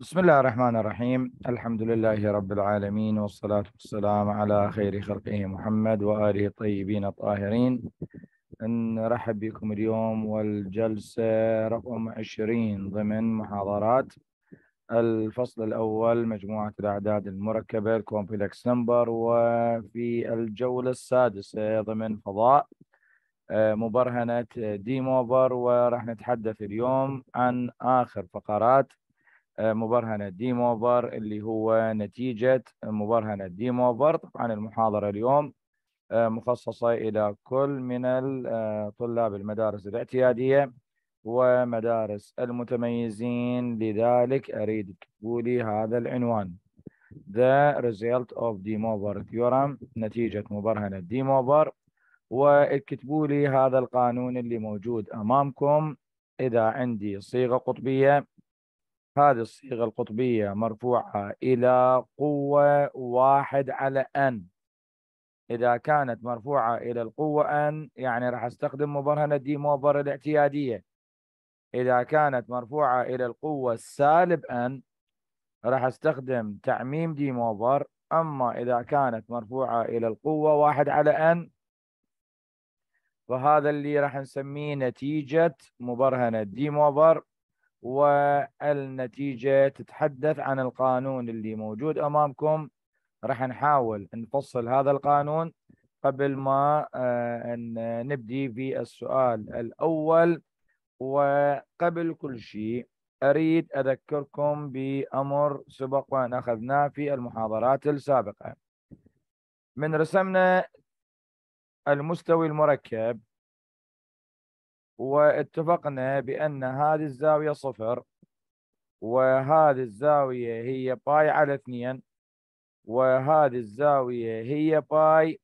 بسم الله الرحمن الرحيم الحمد لله رب العالمين والصلاة والسلام على خير خلقه محمد وآله الطيبين الطاهرين نرحب بكم اليوم والجلسة رقم 20 ضمن محاضرات الفصل الأول مجموعة الأعداد المركبة Complex نمبر وفي الجولة السادسة ضمن فضاء مبرهنة ديموفر وراح نتحدث اليوم عن آخر فقرات مبرهنة ديم اللي هو نتيجة مبرهنة ديم طبعا المحاضرة اليوم آه، مخصصة إلى كل من آه، طلاب المدارس الاعتيادية ومدارس المتميزين لذلك أريد تكتبوا لي هذا العنوان The result of Demover theorem نتيجة مبرهنة Demover واكتبوا لي هذا القانون اللي موجود أمامكم إذا عندي صيغة قطبية هذه الصيغة القطبية مرفوعة إلى قوة واحد على أن إذا كانت مرفوعة إلى القوة أن يعني راح أستخدم مبرهنة دي موبر الاعتيادية إذا كانت مرفوعة إلى القوة السالب أن راح أستخدم تعميم دي موبر أما إذا كانت مرفوعة إلى القوة واحد على أن فهذا اللي راح نسميه نتيجة مبرهنة دي موبر والنتيجة تتحدث عن القانون اللي موجود أمامكم راح نحاول نفصل هذا القانون قبل ما آه، نبدي في السؤال الأول وقبل كل شيء أريد أذكركم بأمر سبق وأن أخذناه في المحاضرات السابقة من رسمنا المستوي المركب واتفقنا بأن هذه الزاوية صفر وهذه الزاوية هي باي على اثنين وهذه الزاوية هي باي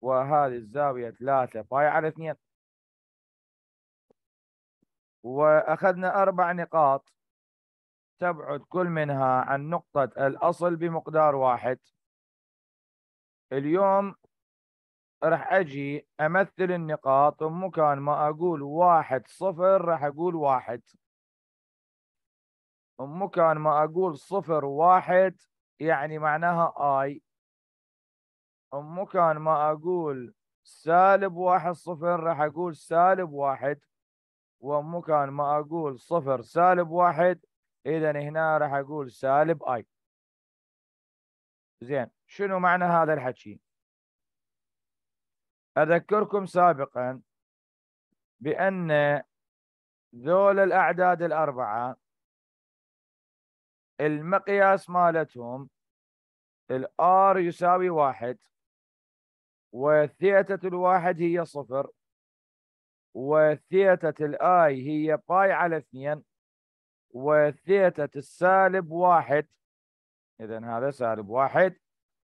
وهذه الزاوية ثلاثة باي على اثنين وأخذنا أربع نقاط تبعد كل منها عن نقطة الأصل بمقدار واحد اليوم راح اجي امثل النقاط ومكان ما اقول واحد صفر راح اقول واحد ومكان ما اقول صفر واحد يعني معناها اي ومكان ما اقول سالب واحد صفر راح اقول سالب واحد ومكان ما اقول صفر سالب واحد اذا هنا راح اقول سالب اي زين شنو معنى هذا الحكي أذكركم سابقا بأن ذول الأعداد الأربعة المقياس مالتهم الآر يساوي واحد وثيتة الواحد هي صفر وثيتة الآي هي باي على اثنين وثيتة السالب واحد إذا هذا سالب واحد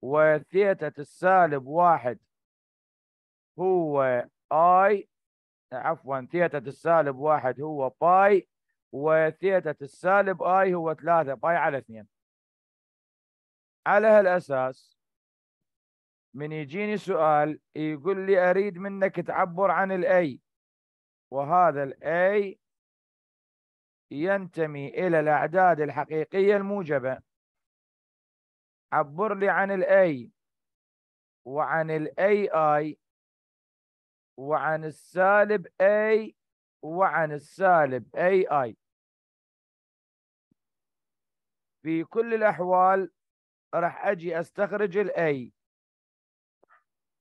وثيتة السالب واحد هو اي عفوا ثيتا السالب واحد هو باي وثيتا السالب اي هو ثلاثة باي على اثنين على هالاساس من يجيني سؤال يقول لي اريد منك تعبر عن الاي وهذا الاي ينتمي الى الاعداد الحقيقيه الموجبه عبر لي عن الاي وعن الاي اي وعن السالب A وعن السالب AI في كل الأحوال راح أجي أستخرج A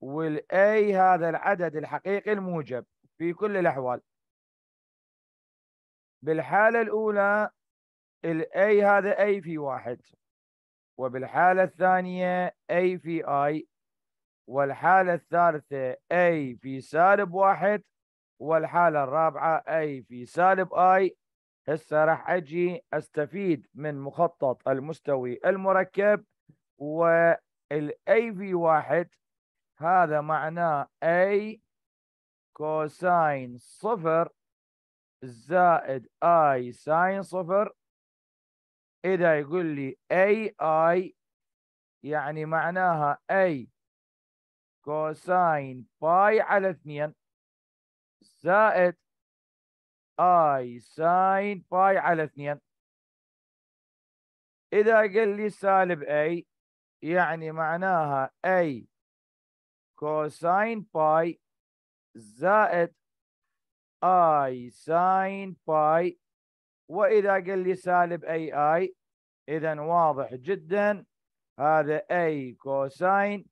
والـ A هذا العدد الحقيقي الموجب في كل الأحوال بالحالة الأولى A هذا A في واحد وبالحالة الثانية A في I والحالة الثالثة A في سالب واحد والحالة الرابعة A في سالب I هسه راح أجي أستفيد من مخطط المستوي المركب وال A في واحد هذا معناه A كوساين صفر زائد I ساين صفر إذا يقول لي أي أي يعني معناها أي كوساين باي على 2 زائد اي ساين باي على 2 اذا قال لي سالب اي يعني معناها اي كوساين باي زائد اي ساين باي واذا قال لي سالب اي اي اذا واضح جدا هذا اي كوساين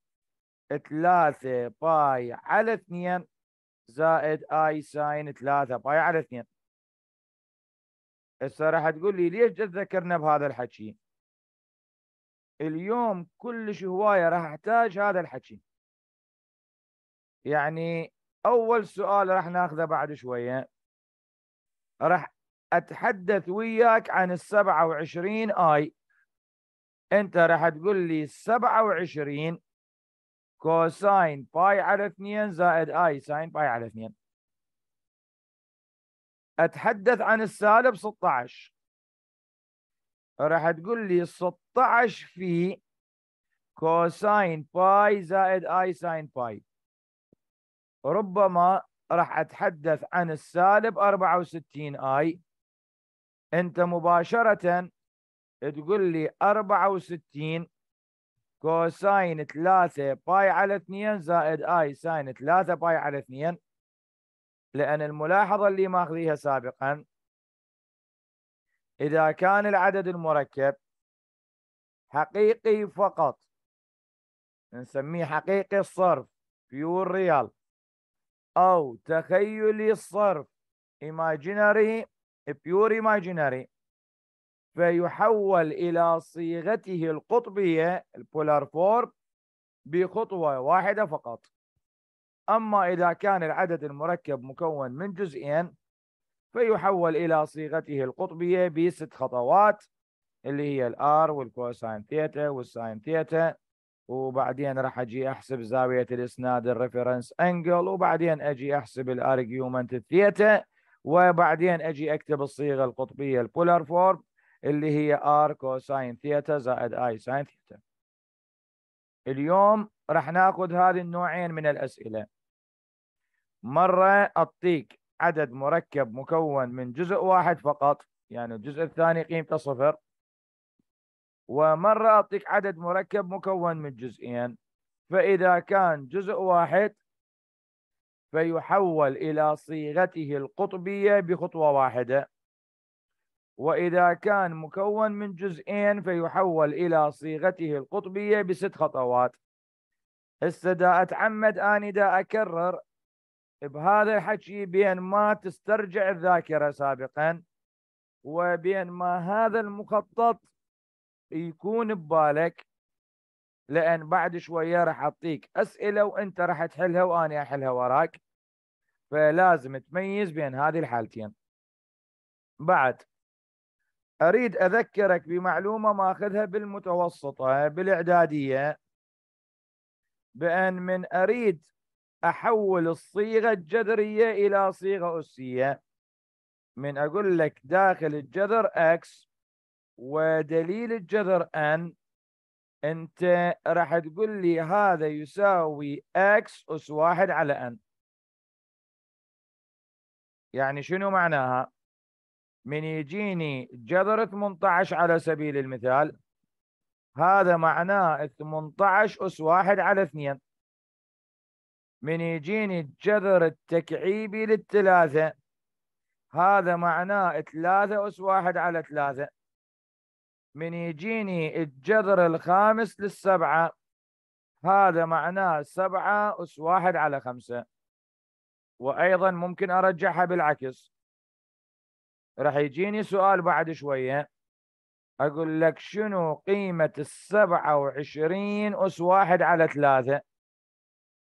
3 باي على 2 زائد اي ساين 3 باي على 2 هسه راح تقول لي ليش تذكرنا بهذا الحكي اليوم كلش هوايه راح احتاج هذا الحكي يعني اول سؤال راح ناخذه بعد شويه راح اتحدث وياك عن ال 27 اي انت راح تقول لي 27 كوساين باي على 2 زائد اي ساين باي على 2 اتحدث عن السالب 16 راح تقول لي 16 في كوساين باي زائد اي ساين باي ربما راح اتحدث عن السالب 64 اي انت مباشره تقول لي 64 كوساين 3 باي على 2 زائد اي ساين 3 باي على 2 لان الملاحظه اللي ماخذيها سابقا اذا كان العدد المركب حقيقي فقط نسميه حقيقي الصرف بيور ريال او تخيلي الصرف imaginary pure imaginary فيحول إلى صيغته القطبية البولار فورم بخطوة واحدة فقط أما إذا كان العدد المركب مكون من جزئين فيحول إلى صيغته القطبية بست خطوات اللي هي الآر والكوساين ثيتا والساين ثيتا وبعدين راح أجي أحسب زاوية الإسناد الريفرنس أنجل وبعدين أجي أحسب الأرجيومنت الثيتا وبعدين أجي أكتب الصيغة القطبية البولار فورم اللي هي R كوساين ثيتا زائد I ساين ثيتا اليوم راح ناخذ هذه النوعين من الاسئله مره اعطيك عدد مركب مكون من جزء واحد فقط يعني الجزء الثاني قيمته صفر ومره اعطيك عدد مركب مكون من جزئين فاذا كان جزء واحد فيحول الى صيغته القطبيه بخطوه واحده وإذا كان مكون من جزئين فيحول إلى صيغته القطبية بست خطوات هسه أتعمد أني دا أكرر بهذا الحكي بين ما تسترجع الذاكرة سابقا وبين ما هذا المخطط يكون ببالك لأن بعد شوية راح أعطيك أسئلة وأنت راح تحلها وأنا أحلها وراك فلازم تميز بين هذه الحالتين بعد اريد اذكرك بمعلومه ماخذها بالمتوسطه بالاعداديه بان من اريد احول الصيغه الجذريه الى صيغه اسيه من اقول لك داخل الجذر اكس ودليل الجذر ان انت راح تقول لي هذا يساوي اكس اس واحد على ان يعني شنو معناها؟ من يجيني جذر 18 على سبيل المثال هذا معناه 18 أس 1 على 2 من يجيني الجذر التكعيبي للثلاثة هذا معناه 3 أس 1 على 3 من يجيني الجذر الخامس للسبعة هذا معناه 7 أس 1 على 5 وأيضا ممكن أرجحها بالعكس راح يجيني سؤال بعد شوية أقول لك شنو قيمة السبعة وعشرين أس واحد على ثلاثة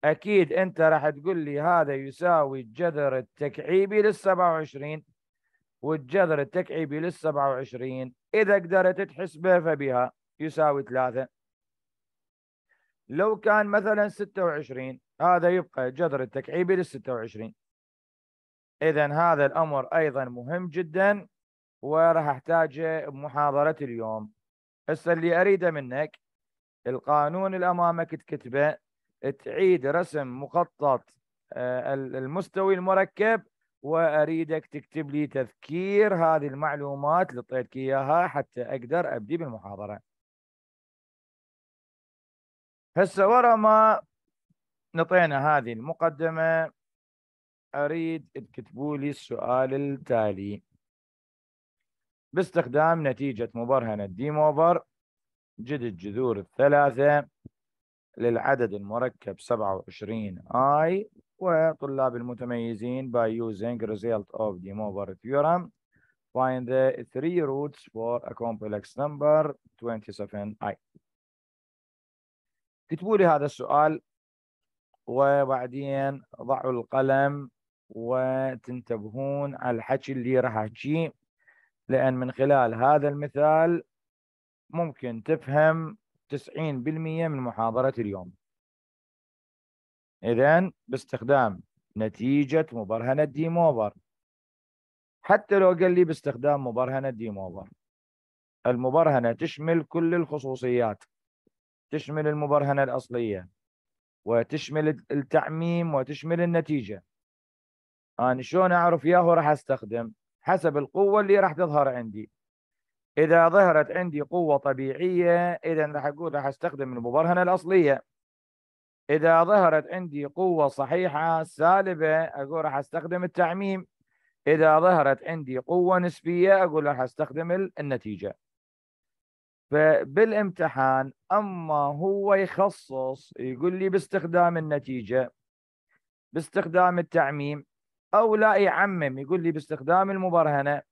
أكيد أنت راح تقول لي هذا يساوي الجذر التكعيبي للسبعة وعشرين والجذر التكعيبي للسبعة وعشرين إذا قدرت تحسبه فبها يساوي ثلاثة لو كان مثلا ستة وعشرين هذا يبقى الجذر التكعيبي للستة وعشرين اذا هذا الامر ايضا مهم جدا وراح احتاجه بمحاضره اليوم هسه اللي اريده منك القانون اللي امامك تكتبه تعيد رسم مخطط آه، المستوي المركب واريدك تكتب لي تذكير هذه المعلومات اللي اعطيتك اياها حتى اقدر ابدي بالمحاضره. هسه ورا ما نطينا هذه المقدمه أريد تكتبوا لي السؤال التالي باستخدام نتيجة مبرهنة ديموفر جد الجذور الثلاثة للعدد المركب 27 I وطلاب المتميزين by using result of Demover theorem find the three roots for a complex number 27 I اكتبوا لي هذا السؤال وبعدين ضعوا القلم وتنتبهون على الحكي اللي راح احكيه لان من خلال هذا المثال ممكن تفهم 90% من محاضرة اليوم إذا باستخدام نتيجة مبرهنة ديم حتى لو قال لي باستخدام مبرهنة ديم المبرهنة تشمل كل الخصوصيات تشمل المبرهنة الأصلية وتشمل التعميم وتشمل النتيجة انا شلون اعرف ياهو راح استخدم حسب القوه اللي راح تظهر عندي اذا ظهرت عندي قوه طبيعيه اذا راح اقول راح استخدم المبرهنه الاصليه اذا ظهرت عندي قوه صحيحه سالبه اقول راح استخدم التعميم اذا ظهرت عندي قوه نسبيه اقول راح استخدم النتيجه فبالامتحان اما هو يخصص يقول لي باستخدام النتيجه باستخدام التعميم أو لا يعمم يقول لي باستخدام المبرهنة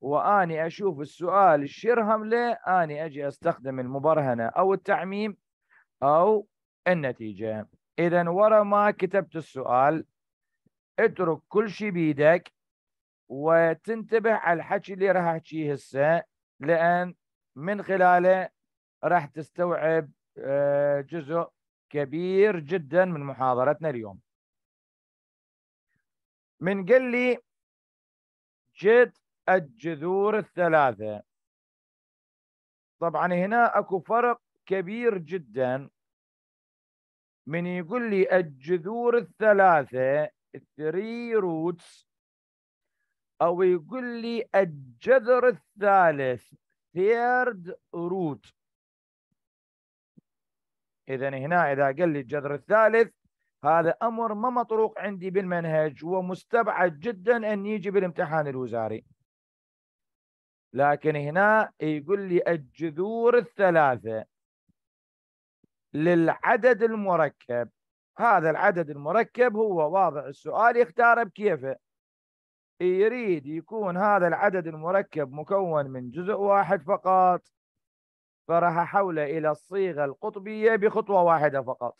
وأني أشوف السؤال الشرهم له أني أجي أستخدم المبرهنة أو التعميم أو النتيجة إذا ورا ما كتبت السؤال اترك كل شيء بيدك وتنتبه على الحكي اللي راح احكيه هسه لان من خلاله راح تستوعب آه، جزء كبير جدا من محاضرتنا اليوم من قال لي جد الجذور الثلاثة طبعا هنا اكو فرق كبير جدا من يقول لي الجذور الثلاثة three روتس أو يقول لي الجذر الثالث third روت إذا هنا إذا قال لي الجذر الثالث هذا أمر ما مطروق عندي بالمنهج ومستبعد جدا أن يجي بالامتحان الوزاري لكن هنا يقول لي الجذور الثلاثة للعدد المركب هذا العدد المركب هو واضع السؤال يختاره بكيفه يريد يكون هذا العدد المركب مكون من جزء واحد فقط فراح أحوله إلى الصيغة القطبية بخطوة واحدة فقط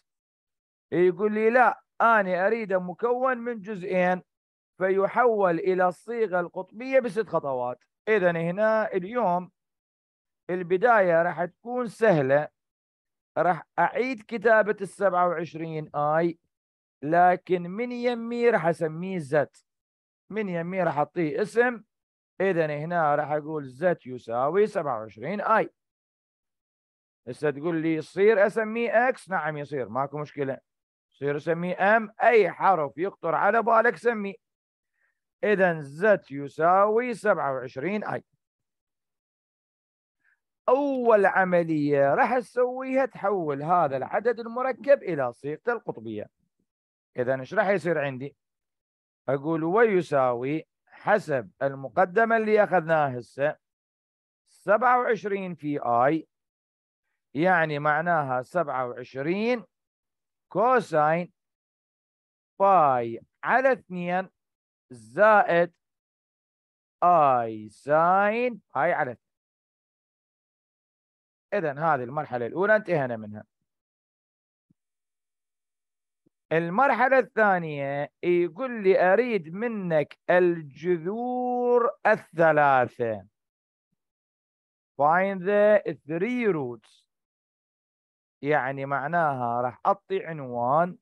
يقول لي لا أنا أريد مكون من جزئين فيحول إلى الصيغة القطبية بست خطوات إذا هنا اليوم البداية راح تكون سهلة راح أعيد كتابة ال 27 آي لكن من يمي راح أسميه زت من يمي راح أعطيه اسم إذا هنا راح أقول زت يساوي 27 آي هسه تقول لي يصير أسميه إكس نعم يصير ماكو مشكلة يصير سميه ام اي حرف يخطر على بالك سميه اذا زت يساوي 27 اي اول عمليه راح تسويها تحول هذا العدد المركب الى صيغه القطبيه اذا ايش راح يصير عندي اقول ويساوي حسب المقدمه اللي اخذناها هسه 27 في اي يعني معناها 27 كوساين باي على اثنين زائد اي ساين هاي على اثنين. اذا هذه المرحله الاولى انتهينا منها المرحلة الثانية يقول لي أريد منك الجذور الثلاثة. Find the three roots. يعني معناها راح اعطي عنوان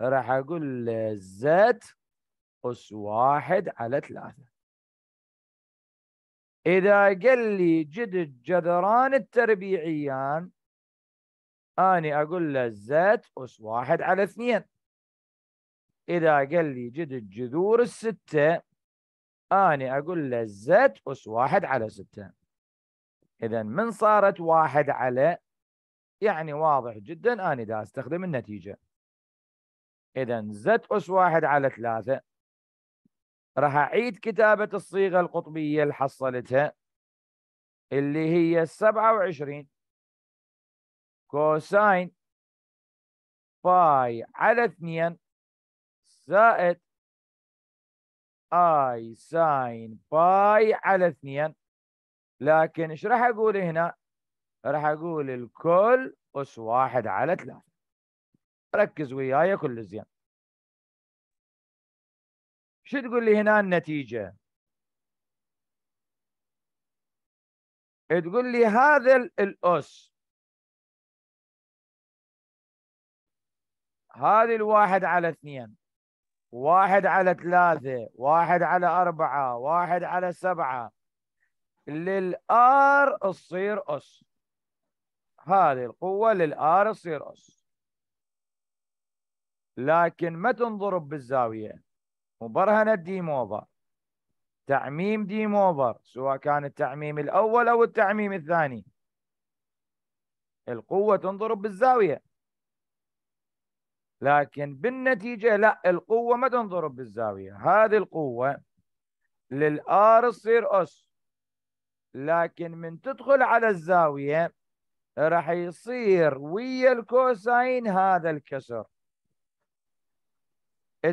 راح اقول له زد اس واحد على ثلاثة اذا قال لي جد الجذران التربيعيان اني اقول له زد اس واحد على اثنين اذا قال لي جد الجذور الستة اني اقول له زد اس واحد على ستة اذا من صارت واحد على يعني واضح جدا أنا دا أستخدم النتيجة إذا زد أس واحد على ثلاثة راح أعيد كتابة الصيغة القطبية اللي حصلتها اللي هي 27 كوساين باي على 2 زائد اي ساين باي على 2 لكن ايش راح اقول هنا راح اقول الكل اس واحد على ثلاثة ركز وياي كل زين شو تقول لي هنا النتيجة تقول لي هذا الأس هذه الواحد على اثنين واحد على ثلاثة واحد على أربعة واحد على سبعة للآر تصير أس هذه القوة للآر تصير أس لكن ما تنضرب بالزاوية مبرهنة ديم أوفر تعميم ديم أوفر سواء كان التعميم الأول أو التعميم الثاني القوة تنضرب بالزاوية لكن بالنتيجة لا القوة ما تنضرب بالزاوية هذه القوة للآر تصير أس لكن من تدخل على الزاوية راح يصير ويا الكوساين هذا الكسر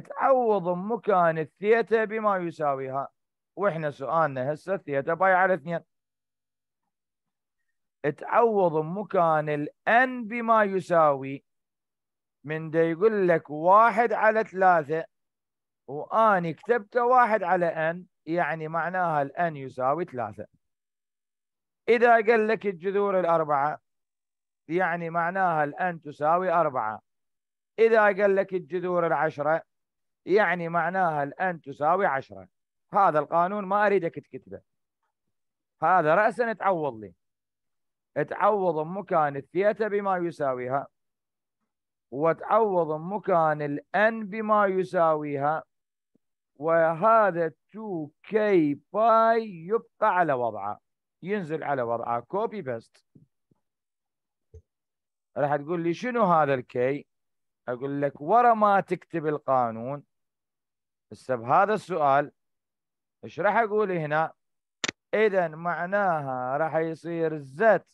تعوض مكان الثيتا بما يساويها واحنا سؤالنا هسه الثيتا باي على اثنين تعوض مكان الان بما يساوي من دا يقول لك واحد على ثلاثة واني كتبته واحد على ان يعني معناها الان يساوي ثلاثة إذا قال لك الجذور الأربعة يعني معناها الان تساوي أربعة إذا قال لك الجذور العشرة يعني معناها الان تساوي عشرة هذا القانون ما أريدك تكتبه هذا رأسا تعوض لي تعوض مكان الثيتا بما يساويها وتعوض مكان الان بما يساويها وهذا 2k باي يبقى على وضعه ينزل على وضعه كوبي بيست راح تقول لي شنو هذا الكي اقول لك ورا ما تكتب القانون هسه بهذا السؤال ايش راح اقول هنا اذا معناها راح يصير زد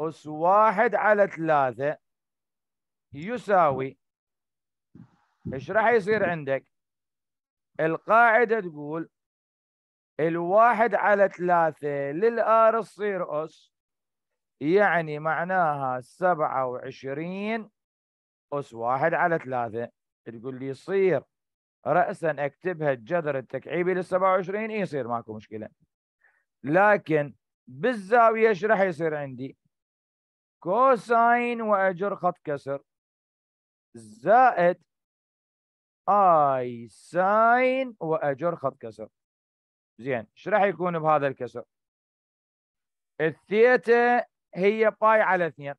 اس واحد على ثلاثة يساوي ايش راح يصير عندك القاعدة تقول الواحد على ثلاثة للآر تصير أس يعني معناها 27 أس واحد على ثلاثة تقول لي يصير رأسا أكتبها الجذر التكعيبي لل 27 إيه يصير ماكو مشكلة لكن بالزاوية ايش راح يصير عندي؟ كوساين وأجر خط كسر زائد اي ساين واجر خط كسر زين ايش راح يكون بهذا الكسر الثيتا هي باي على اثنين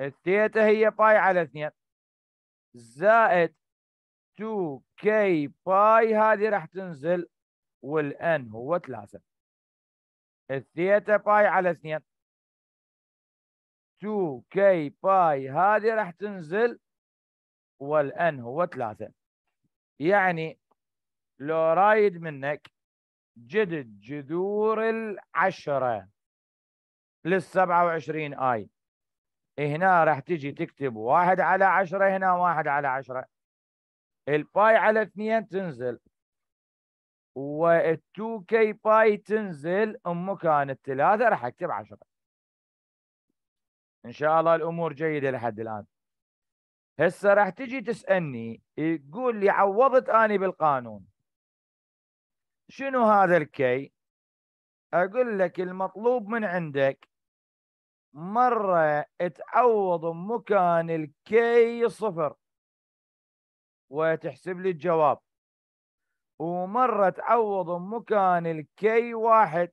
الثيتا هي باي على اثنين زائد 2 كي باي هذه راح تنزل والان هو ثلاثة الثيتا باي على اثنين 2 كي باي هذه راح تنزل والان هو ثلاثة يعني لو رايد منك جدد جذور العشرة للسبعة وعشرين آي هنا راح تجي تكتب واحد على عشرة هنا واحد على عشرة الباي على اثنين تنزل والتو كي باي تنزل مكان الثلاثة راح اكتب عشرة ان شاء الله الامور جيده لحد الان هسه راح تجي تسالني يقول لي عوضت اني بالقانون شنو هذا الكي اقول لك المطلوب من عندك مره تعوض مكان الكي صفر وتحسب لي الجواب ومره تعوض مكان الكي واحد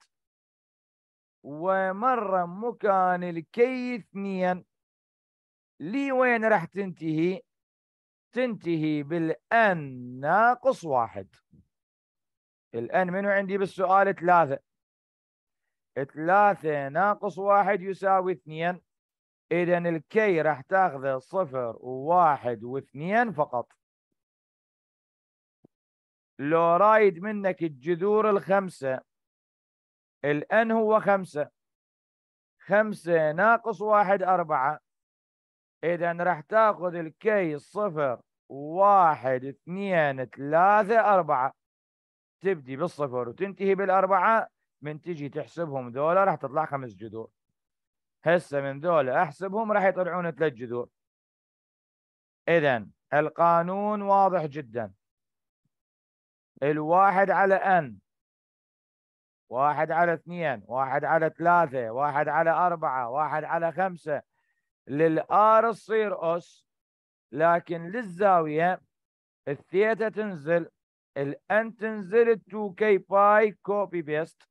ومره مكان الكي اثنين لي وين راح تنتهي تنتهي بالان ناقص واحد الآن منو عندي بالسؤال ثلاثة ثلاثة ناقص واحد يساوي اثنين إذا الكي راح تاخذه صفر وواحد واثنين فقط لو رايد منك الجذور الخمسة الآن هو خمسة خمسة ناقص واحد أربعة إذا راح تاخذ الكي صفر واحد اثنين ثلاثة أربعة تبدي بالصفر وتنتهي بالأربعة من تجي تحسبهم دولة راح تطلع خمس جذور هسه من دولة أحسبهم راح يطلعون ثلاث جذور إذا القانون واضح جدا الواحد على أن واحد على اثنين واحد على ثلاثة واحد على أربعة واحد على خمسة للآر تصير أس لكن للزاوية الثيتا تنزل الان تنزل 2k باي كوبي بيست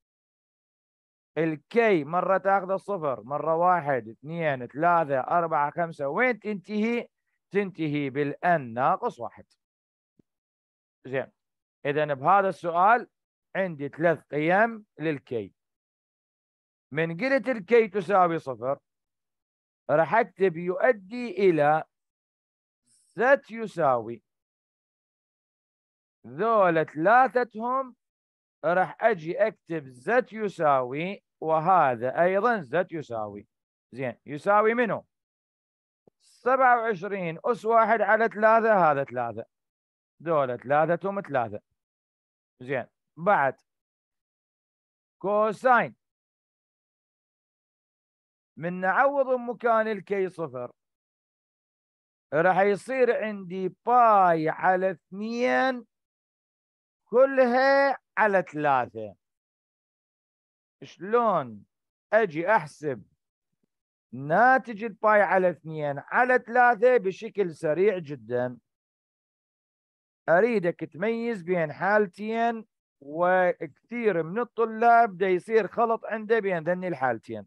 الكي مرة تاخذ الصفر مرة واحد اثنين ثلاثة أربعة خمسة وين تنتهي؟ تنتهي بالان ناقص واحد زين إذا بهذا السؤال عندي ثلاث قيم للكي من قلت الكي تساوي صفر راح أكتب يؤدي إلى زت يساوي ذول ثلاثتهم راح اجي اكتب زت يساوي وهذا ايضا زت يساوي زين يساوي منو 27 اس 1 على 3 هذا 3 ذول ثلاثتهم ثلاثة 3 زين بعد كوساين من نعوض مكان الكي صفر راح يصير عندي باي على 2 كلها على ثلاثة شلون أجي أحسب ناتج الباي على اثنين على ثلاثة بشكل سريع جدا أريدك تميز بين حالتين وكثير من الطلاب دا يصير خلط عنده بين ذني الحالتين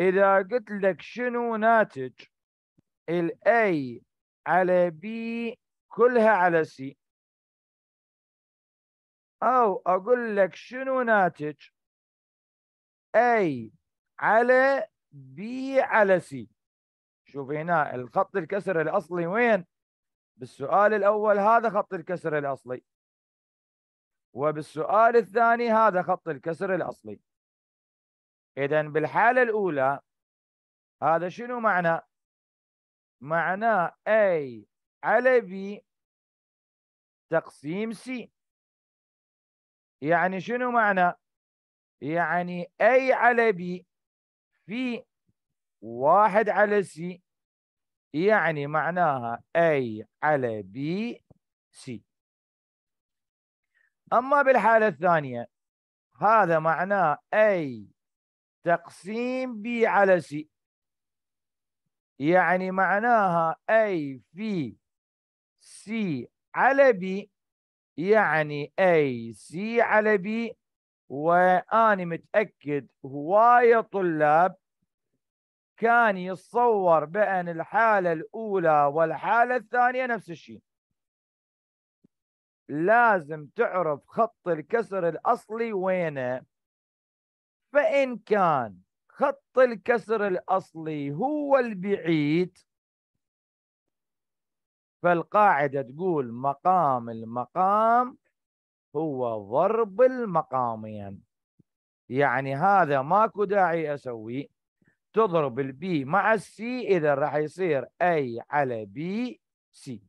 إذا قلت لك شنو ناتج ال على بي كلها على سي أو أقول لك شنو ناتج A على B على C شوف هنا الخط الكسر الأصلي وين بالسؤال الأول هذا خط الكسر الأصلي وبالسؤال الثاني هذا خط الكسر الأصلي إذا بالحالة الأولى هذا شنو معنى؟ معناه A على B تقسيم C يعني شنو معنى يعني اي على بي في واحد على سي يعني معناها اي على بي سي اما بالحاله الثانيه هذا معناه اي تقسيم بي على سي يعني معناها اي في سي على بي يعني اي سي على بي وانا متاكد هوايه طلاب كان يتصور بان الحاله الاولى والحاله الثانيه نفس الشيء لازم تعرف خط الكسر الاصلي وينه فان كان خط الكسر الاصلي هو البعيد فالقاعدة تقول مقام المقام هو ضرب المقامين يعني هذا ماكو داعي أسويه تضرب البي مع السي إذا راح يصير أي على بي سي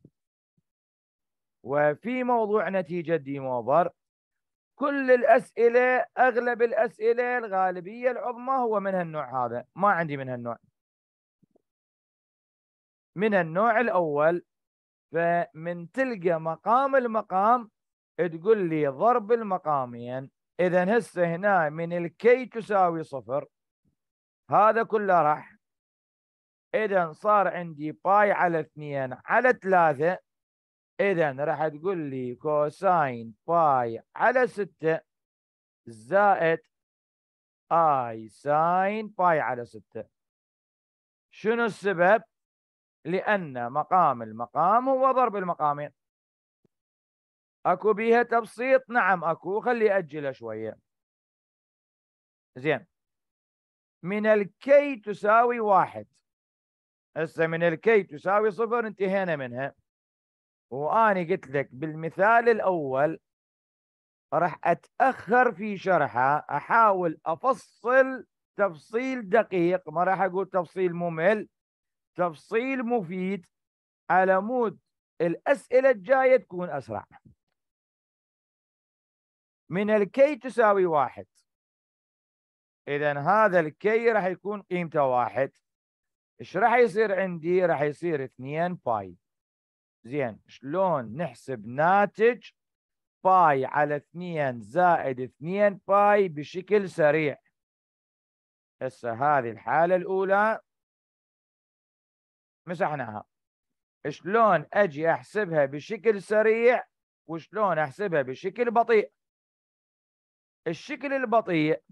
وفي موضوع نتيجة ديموبر كل الأسئلة أغلب الأسئلة الغالبية العظمى هو من هالنوع هذا ما عندي من هالنوع من النوع الأول فمن تلقى مقام المقام تقول لي ضرب المقامين اذا هسه هنا من الكي تساوي صفر هذا كله راح اذا صار عندي باي على اثنين على ثلاثة اذا راح تقول لي كوساين باي على ستة زائد اي ساين باي على ستة شنو السبب لأن مقام المقام هو ضرب المقامين أكو بيها تبسيط نعم أكو خلي أجله شوية زين من الكي تساوي واحد هسه من الكي تساوي صفر انتهينا منها وأني قلت لك بالمثال الأول راح أتأخر في شرحها أحاول أفصل تفصيل دقيق ما راح أقول تفصيل ممل تفصيل مفيد على مود الأسئلة الجاية تكون أسرع من الكي تساوي واحد إذا هذا الكي راح يكون قيمته واحد إيش راح يصير عندي؟ راح يصير 2 باي زين شلون نحسب ناتج باي على 2 زائد 2 باي بشكل سريع هسه هذه الحالة الأولى مسحناها شلون اجي احسبها بشكل سريع وشلون احسبها بشكل بطيء الشكل البطيء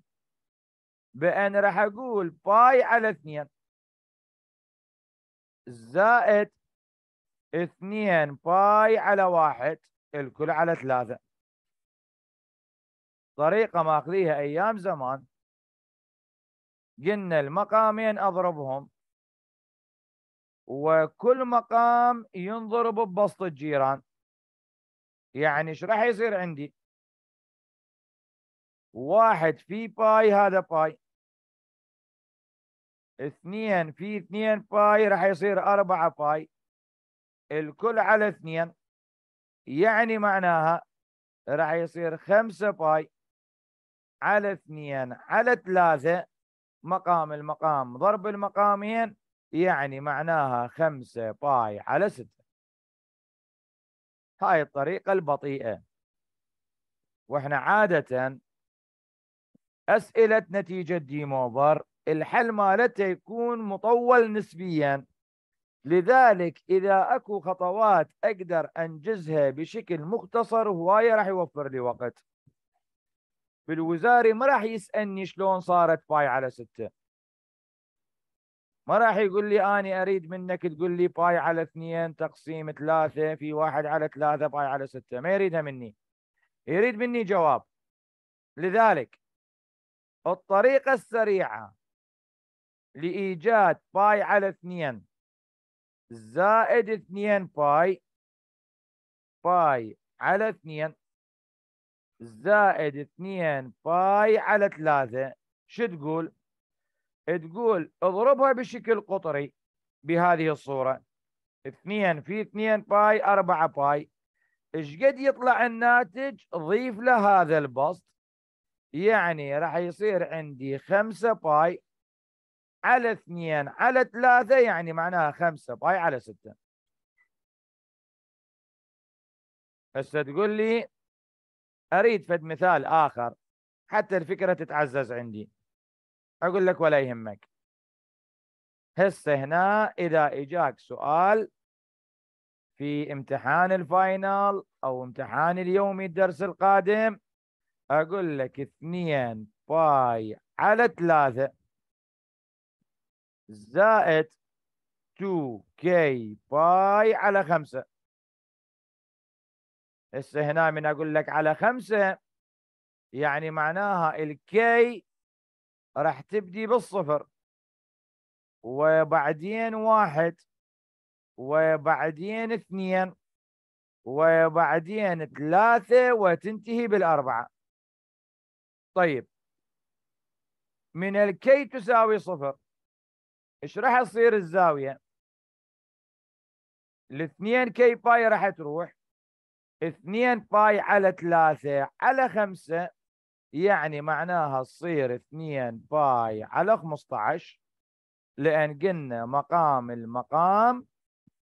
بان راح اقول باي على 2 زائد 2 باي على 1 الكل على 3 طريقه ماخذيها ايام زمان قلنا المقامين اضربهم وكل مقام ينضرب ببسط الجيران يعني ايش راح يصير عندي واحد في باي هذا باي اثنين في اثنين باي راح يصير أربعة باي الكل على اثنين يعني معناها راح يصير خمسة باي على اثنين على ثلاثة مقام المقام ضرب المقامين يعني معناها 5 باي على 6 هاي الطريقة البطيئة واحنا عادة أسئلة نتيجة ديموفر الحل مالته يكون مطول نسبيا لذلك إذا أكو خطوات أقدر أنجزها بشكل مختصر هواية راح يوفر لي وقت بالوزاري ما راح يسألني شلون صارت باي على ستة ما راح يقول لي اني أريد منك تقول لي باي على اثنين تقسيم ثلاثة في واحد على ثلاثة باي على ستة ما يريدها مني يريد مني جواب لذلك الطريقة السريعة لإيجاد باي على اثنين زائد اثنين باي باي على اثنين زائد اثنين باي على ثلاثة شو تقول؟ تقول اضربها بشكل قطري بهذه الصورة 2 في 2 باي 4 باي ايش قد يطلع الناتج ضيف له هذا البسط يعني راح يصير عندي 5 باي على 2 على 3 يعني معناها 5 باي على 6 هسه تقول لي اريد فد مثال اخر حتى الفكره تتعزز عندي اقول لك ولا يهمك هسه هنا اذا اجاك سؤال في امتحان الفاينل او امتحان اليومي الدرس القادم اقول لك 2 باي على 3 زائد 2k باي على 5 هسه هنا من اقول لك على 5 يعني معناها الكي راح تبدي بالصفر وبعدين واحد وبعدين اثنين وبعدين ثلاثة وتنتهي بالأربعة طيب من الكي تساوي صفر ايش راح تصير الزاوية الاثنين كي باي راح تروح اثنين باي على ثلاثة على خمسة يعني معناها تصير 2 باي على 15 لأن قلنا مقام المقام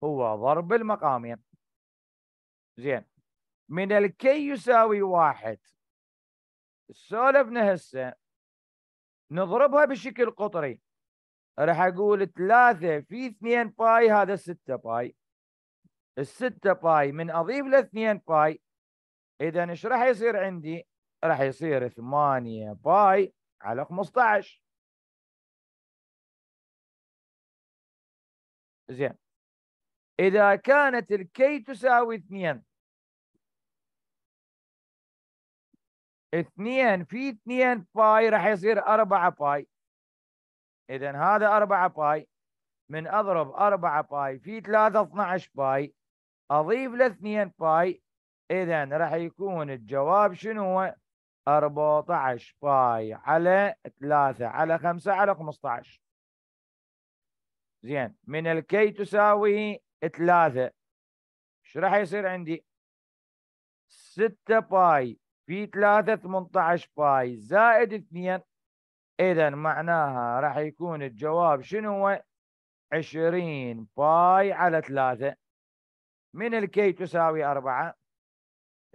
هو ضرب المقامين زين من الكي يساوي واحد سولفنا هسه نضربها بشكل قطري راح اقول 3 في 2 باي هذا 6 باي ال 6 باي من اضيف ل 2 باي اذا ايش راح يصير عندي؟ راح يصير 8 باي على 15 زين إذا كانت الكي تساوي 2 2 في 2 باي راح يصير 4 باي إذا هذا 4 باي من أضرب 4 باي في 3 12 باي أضيف ل 2 باي إذا راح يكون الجواب شنو هو؟ 14 باي على 3 على 5 على 15 زين من الكي تساوي 3 ايش راح يصير عندي 6 باي في 3 18 باي زائد 2 اذا معناها راح يكون الجواب شنو هو 20 باي على 3 من الكي تساوي 4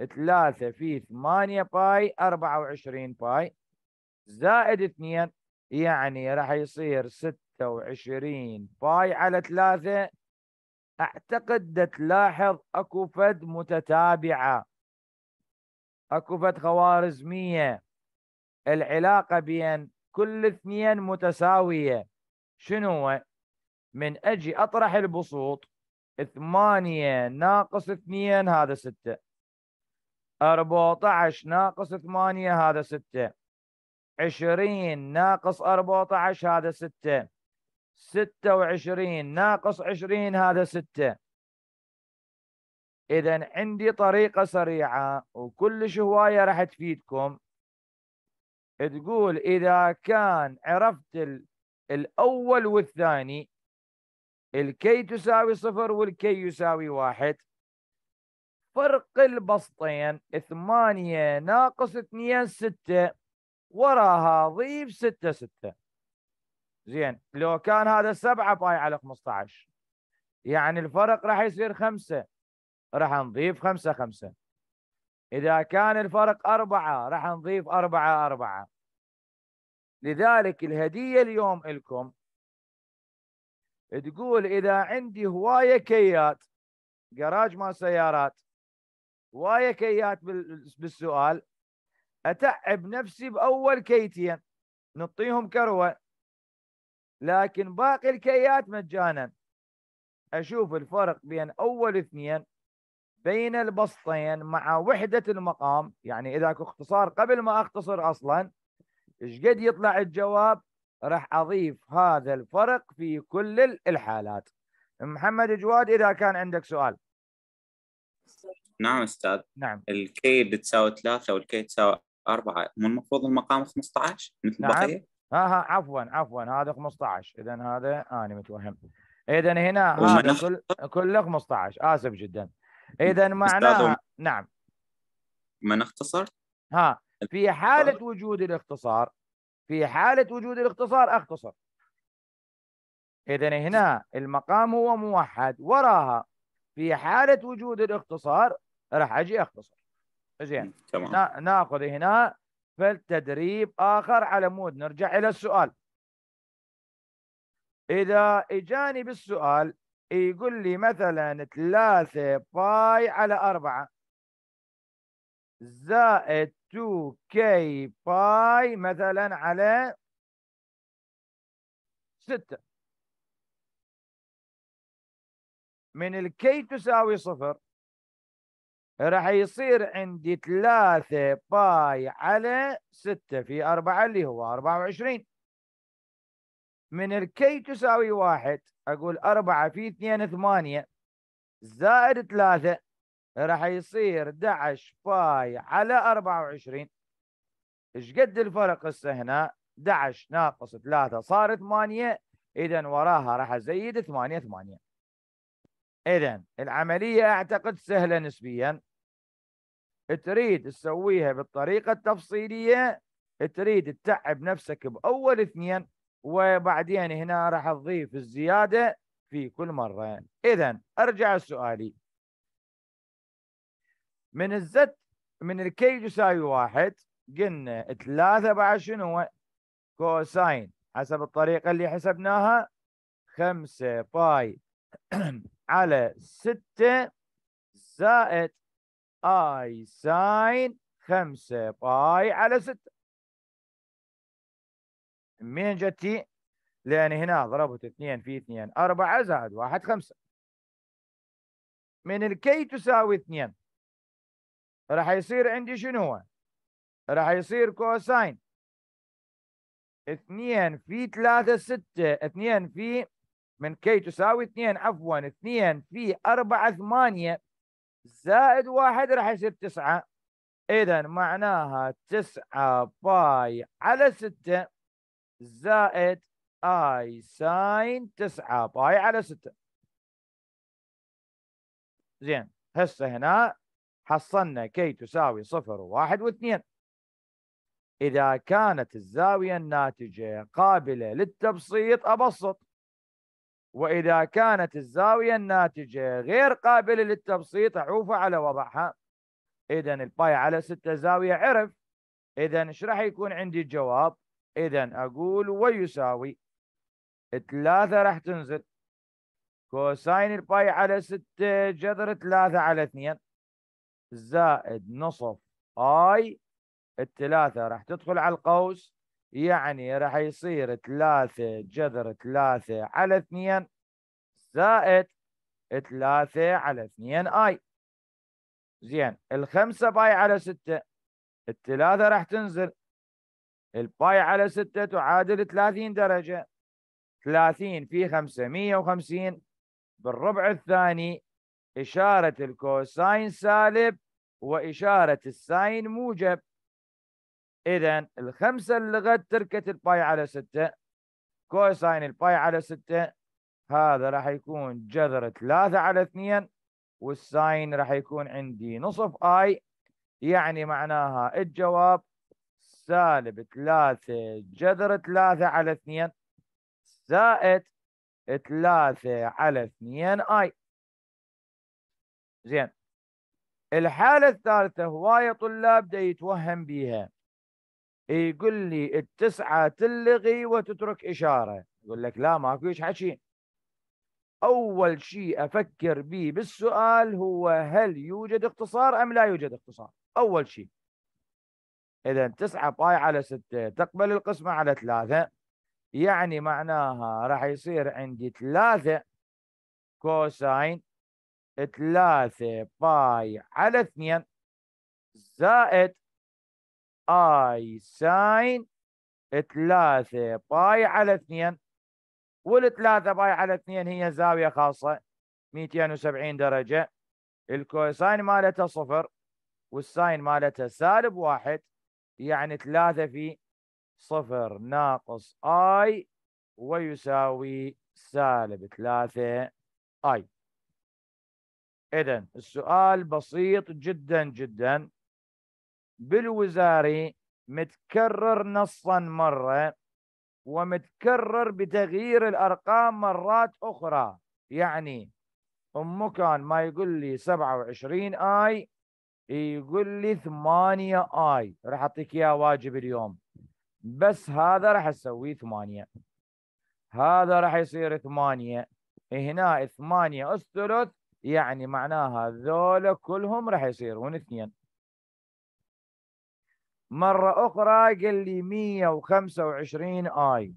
3 في 8 باي 24 باي زائد 2 يعني راح يصير 26 باي على 3 اعتقد تلاحظ اكو فد متتابعه اكو فد خوارزميه العلاقه بين كل اثنين متساويه شنو من اجي اطرح البسوط 8 ناقص 2 هذا 6 14 ناقص 8 هذا 6 20 ناقص 14 هذا 6 26 ناقص 20 هذا 6 إذا عندي طريقة سريعة وكلش هواية راح تفيدكم تقول إذا كان عرفت الأول والثاني الكي تساوي صفر والكي يساوي واحد فرق البسطين ثمانية ناقص اثنين ستة وراها ضيف ستة ستة زين لو كان هذا سبعة باي على 15 يعني الفرق راح يصير خمسة راح نضيف خمسة خمسة إذا كان الفرق أربعة راح نضيف أربعة أربعة لذلك الهدية اليوم لكم تقول إذا عندي هواية كيات جراج ما سيارات وايا كيات بالسؤال اتعب نفسي باول كيتين نطيهم كروه لكن باقي الكيات مجانا اشوف الفرق بين اول اثنين بين البسطين مع وحده المقام يعني اذا كو اختصار قبل ما اختصر اصلا ايش قد يطلع الجواب راح اضيف هذا الفرق في كل الحالات محمد جواد اذا كان عندك سؤال نعم استاذ نعم الكي بتساوي ثلاثه والكي تساوي اربعه مو المفروض المقام 15 مثل نعم. بقيه؟ ها ها عفوا عفوا هذا 15 اذا هذا انا متوهم اذا هنا هذا كل كله 15 اسف جدا اذا معناها نعم من اختصر؟ ها في حاله وجود الاختصار في حاله وجود الاختصار اختصر اذا هنا المقام هو موحد وراها في حاله وجود الاختصار راح اجي اختصر زين تمام ناخذ هنا فالتدريب اخر على مود نرجع الى السؤال اذا اجاني بالسؤال يقول لي مثلا 3 باي على 4 زائد 2 كي باي مثلا على 6 من الكي تساوي صفر راح يصير عندي 3 باي على 6 في 4 اللي هو 24 من الكي تساوي واحد اقول 4 في 2 8 زائد 3 راح يصير 11 باي على 24 ايش قد الفرق هسه هنا 11 ناقص 3 صار 8 اذا وراها راح ازيد 8 8 اذا العمليه اعتقد سهله نسبيا تريد تسويها بالطريقه التفصيليه تريد تتعب نفسك باول اثنين وبعدين هنا راح تضيف الزياده في كل مره اذا ارجع سؤالي من الزت من الكي يساوي واحد قلنا ثلاثة بعد شنو كوساين حسب الطريقة اللي حسبناها خمسة باي على ستة زائد اي ساين 5 باي على 6 منين جت تي؟ لان هنا ضربت 2 في 2 4 زائد 1 5 من الكي تساوي 2 راح يصير عندي شنو هو؟ راح يصير كوساين 2 في 3 6 2 في من كي تساوي 2 عفوا 2 في 4 8 زائد واحد راح يصير تسعة إذا معناها تسعة باي على ستة زائد اي ساين تسعة باي على ستة زين هسه هنا حصلنا كي تساوي صفر وواحد واثنين إذا كانت الزاوية الناتجة قابلة للتبسيط أبسط وإذا كانت الزاوية الناتجة غير قابلة للتبسيط أعوفها على وضعها إذا الباي على ستة زاوية عرف إذا إيش راح يكون عندي الجواب إذا أقول ويساوي ثلاثة راح تنزل كوساين الباي على ستة جذر ثلاثة على اثنين زائد نصف آي الثلاثة راح تدخل على القوس يعني راح يصير 3 جذر 3 على 2 زائد 3 على 2 اي زين الخمسة باي على ستة الثلاثة راح تنزل الباي على ستة تعادل 30 درجة 30 في 5 150 بالربع الثاني إشارة الكوساين سالب وإشارة الساين موجب إذا الخمسة اللغت تركت الباي على ستة كوساين الباي على ستة هذا راح يكون جذر ثلاثة على اثنين والساين راح يكون عندي نصف آي يعني معناها الجواب سالب ثلاثة جذر ثلاثة على اثنين زائد ثلاثة على اثنين آي زين الحالة الثالثة هواية طلاب دا يتوهم بيها يقول لي التسعة تلغي وتترك إشارة يقول لك لا ماكو ايش حكي أول شيء أفكر به بالسؤال هو هل يوجد اختصار أم لا يوجد اختصار أول شيء إذا تسعة باي على ستة تقبل القسمة على ثلاثة يعني معناها راح يصير عندي ثلاثة كوساين ثلاثة باي على اثنين زائد اي ساين 3 باي على 2 وال 3 باي على 2 هي زاوية خاصة 270 درجة الكوساين مالتها صفر والساين مالتها سالب واحد يعني ثلاثة في صفر ناقص اي ويساوي سالب 3 اي إذا السؤال بسيط جدا جدا بالوزاري متكرر نصا مرة ومتكرر بتغيير الأرقام مرات أخرى يعني أم كان ما يقول لي 27 آي يقول لي 8 آي راح أعطيك إياه واجب اليوم بس هذا راح أسويه 8 هذا راح يصير 8 هنا 8 أس ثلث يعني معناها ذولا كلهم راح يصيرون اثنين مرة أخرى قال لي 125 آي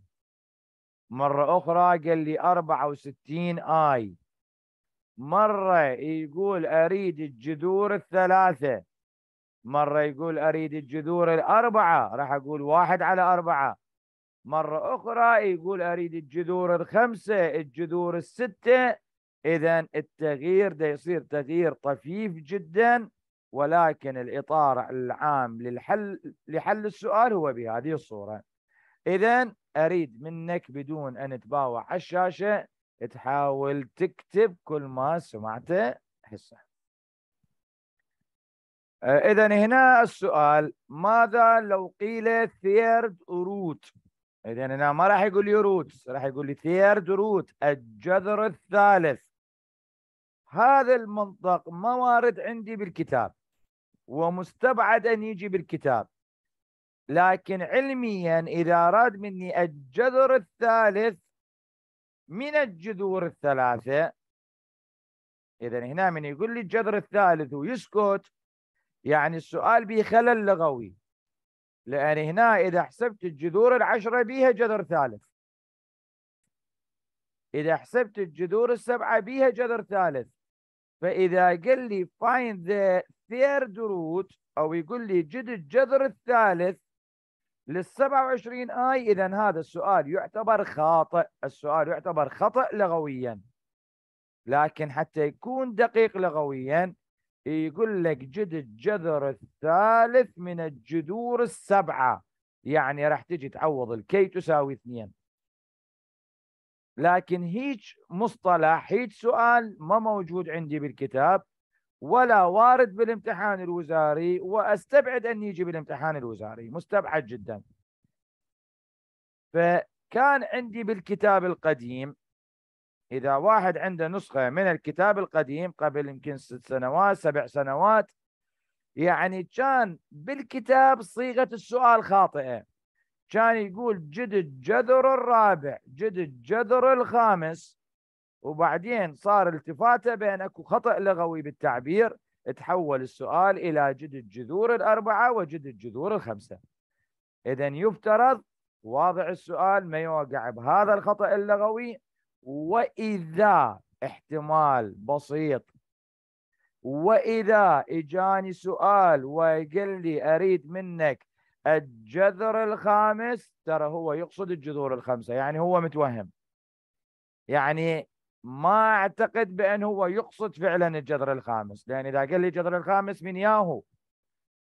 مرة أخرى قال لي 64 آي مرة يقول أريد الجذور الثلاثة مرة يقول أريد الجذور الأربعة راح أقول واحد على أربعة مرة أخرى يقول أريد الجذور الخمسة الجذور الستة إذا التغيير ده يصير تغيير طفيف جدا ولكن الإطار العام للحل لحل السؤال هو بهذه الصورة إذا أريد منك بدون أن تباوع على الشاشة تحاول تكتب كل ما سمعته هسه آه، إذا هنا السؤال ماذا لو قيل ثيرد روت إذا هنا ما راح يقول لي روت راح يقول لي ثيرد روت الجذر الثالث هذا المنطق ما وارد عندي بالكتاب ومستبعد أن يجي بالكتاب لكن علميا إذا أراد مني الجذر الثالث من الجذور الثلاثة إذا هنا من يقول لي الجذر الثالث ويسكت يعني السؤال به خلل لغوي لأن هنا إذا حسبت الجذور العشرة بيها جذر ثالث إذا حسبت الجذور السبعة بيها جذر ثالث فإذا قال لي find the الثيرد روت او يقول لي جد الجذر الثالث لل 27 اي اذا هذا السؤال يعتبر خاطئ السؤال يعتبر خطا لغويا لكن حتى يكون دقيق لغويا يقول لك جد الجذر الثالث من الجذور السبعه يعني راح تجي تعوض الكي تساوي اثنين لكن هيج مصطلح هيج سؤال ما موجود عندي بالكتاب ولا وارد بالامتحان الوزاري واستبعد ان يجي بالامتحان الوزاري مستبعد جدا فكان عندي بالكتاب القديم اذا واحد عنده نسخه من الكتاب القديم قبل يمكن ست سنوات سبع سنوات يعني كان بالكتاب صيغه السؤال خاطئه كان يقول جد الجذر الرابع جد الجذر الخامس وبعدين صار التفاته بين اكو خطا لغوي بالتعبير تحول السؤال الى جد الجذور الاربعه وجد الجذور الخمسه. اذا يفترض واضع السؤال ما يوقع بهذا الخطا اللغوي واذا احتمال بسيط واذا اجاني سؤال وقال لي اريد منك الجذر الخامس ترى هو يقصد الجذور الخمسه يعني هو متوهم يعني ما اعتقد بان هو يقصد فعلا الجذر الخامس لان اذا قال لي الجذر الخامس من ياهو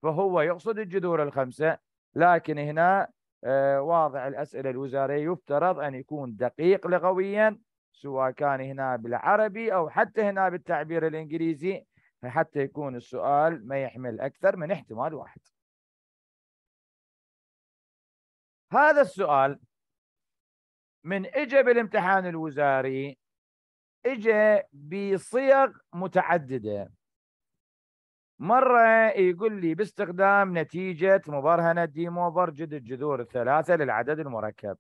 فهو يقصد الجذور الخمسه لكن هنا آه، واضع الاسئله الوزاريه يفترض ان يكون دقيق لغويا سواء كان هنا بالعربي او حتى هنا بالتعبير الانجليزي حتى يكون السؤال ما يحمل اكثر من احتمال واحد. هذا السؤال من اجى بالامتحان الوزاري اجى بصيغ متعدده مرة يقول لي باستخدام نتيجة مبرهنة ديموفر جد الجذور الثلاثة للعدد المركب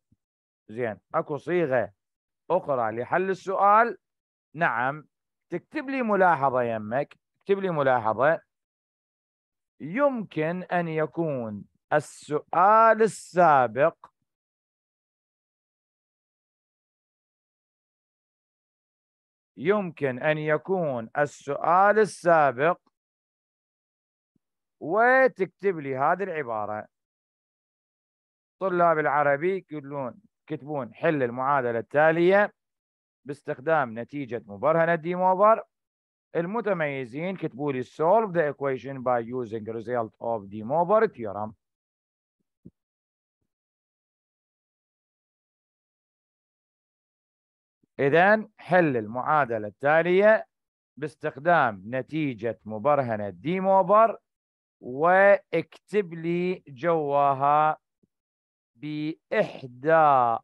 زين اكو صيغة أخرى لحل السؤال نعم تكتب لي ملاحظة يمك اكتب لي ملاحظة يمكن أن يكون السؤال السابق يمكن أن يكون السؤال السابق وتكتب لي هذه العبارة طلاب العربي يقولون كتبون حل المعادلة التالية باستخدام نتيجة مبرهنة دي موفر المتميزين كتبوا لي solve the equation by using result of the Mover theorem إذا حل المعادلة التالية باستخدام نتيجة مبرهنة دي موبر واكتب لي جواها بإحدى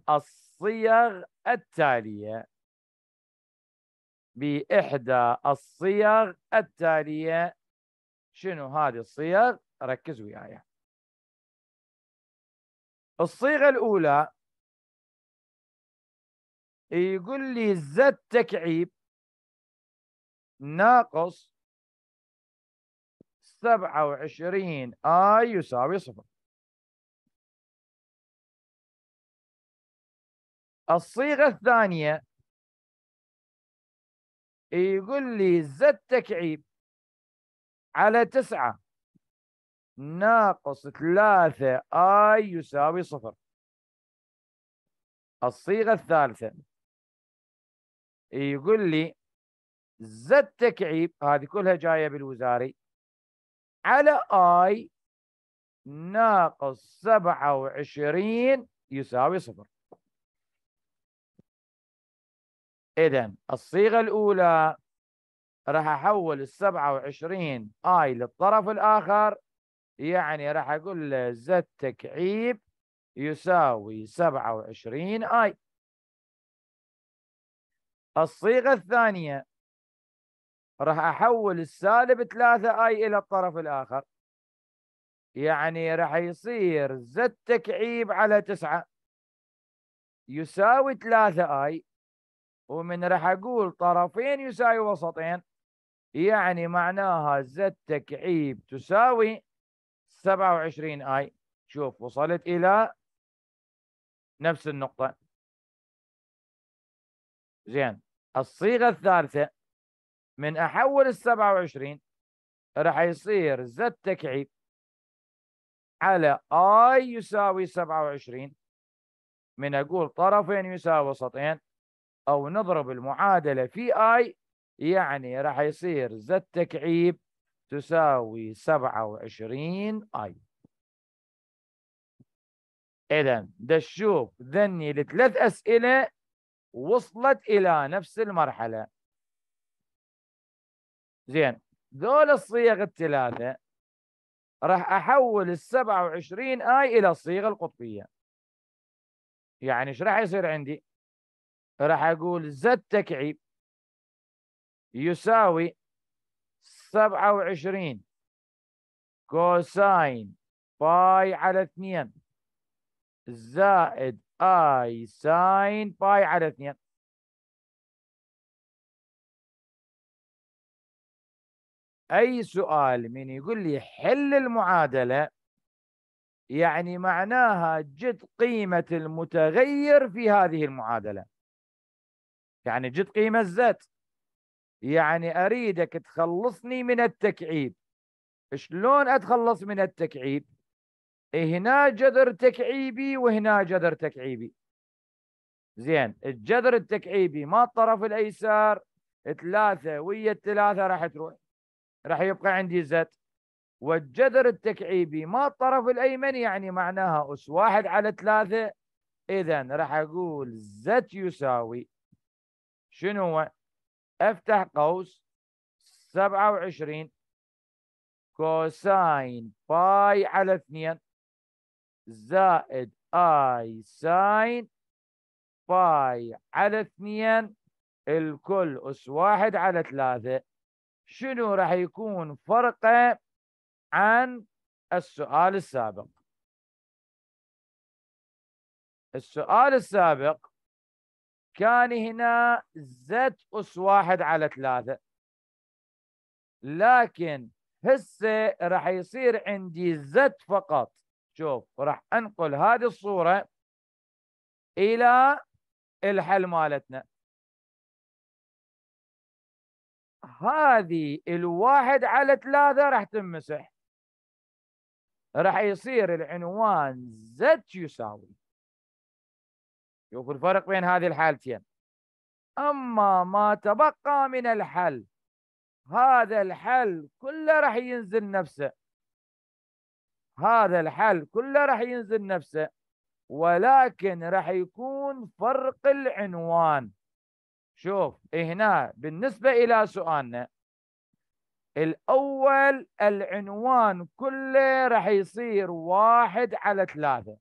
الصيغ التالية بإحدى الصيغ التالية شنو هذه الصيغ؟ ركز وياي الصيغة الأولى يقول لي زد تكعيب ناقص 27 اي يساوي صفر الصيغة الثانية يقول لي زد تكعيب على تسعة ناقص ثلاثة اي يساوي صفر الصيغة الثالثة يقول لي زد تكعيب هذه كلها جايه بالوزاري على اي ناقص 27 يساوي صفر اذا الصيغه الاولى راح احول ال 27 اي للطرف الاخر يعني راح اقول له زد تكعيب يساوي 27 اي الصيغة الثانية راح أحول السالب 3 اي إلى الطرف الآخر يعني راح يصير زد تكعيب على 9 يساوي 3 اي ومن راح أقول طرفين يساوي وسطين يعني معناها زد تكعيب تساوي 27 اي شوف وصلت إلى نفس النقطة زين الصيغه الثالثه من احول ال 27 راح يصير زد تكعيب على اي يساوي 27 من اقول طرفين يساوي وسطين او نضرب المعادله في اي يعني راح يصير زد تكعيب تساوي 27 اي اذا دشوف ذني لثلاث اسئله وصلت الى نفس المرحله زين ذول الصيغ الثلاثه راح احول ال 27 اي الى الصيغه القطبيه يعني ايش راح يصير عندي راح اقول زد تكعيب يساوي 27 كوساين باي على 2 زائد اي ساين باي على 2 اي سؤال من يقول لي حل المعادله يعني معناها جد قيمه المتغير في هذه المعادله يعني جد قيمه الزت يعني اريدك تخلصني من التكعيب شلون اتخلص من التكعيب إيه، هنا جذر تكعيبي وهنا جذر تكعيبي زين الجذر التكعيبي ما الطرف الايسر ثلاثة ويا الثلاثة راح تروح راح يبقى عندي زد والجذر التكعيبي ما الطرف الايمن يعني معناها اس واحد على ثلاثة اذا راح اقول زد يساوي شنو هو؟ افتح قوس 27 كوساين باي على 2 زائد اي ساين باي على اثنين الكل اس واحد على ثلاثة شنو راح يكون فرقه عن السؤال السابق السؤال السابق كان هنا زد أس واحد على ثلاثة لكن هسه راح يصير عندي زد فقط شوف راح انقل هذه الصوره الى الحل مالتنا هذه الواحد على ثلاثة راح تنمسح راح يصير العنوان زد يساوي شوف الفرق بين هذه الحالتين أما ما تبقى من الحل هذا الحل كله راح ينزل نفسه هذا الحل كله راح ينزل نفسه ولكن راح يكون فرق العنوان شوف هنا بالنسبة إلى سؤالنا الأول العنوان كله راح يصير واحد على ثلاثة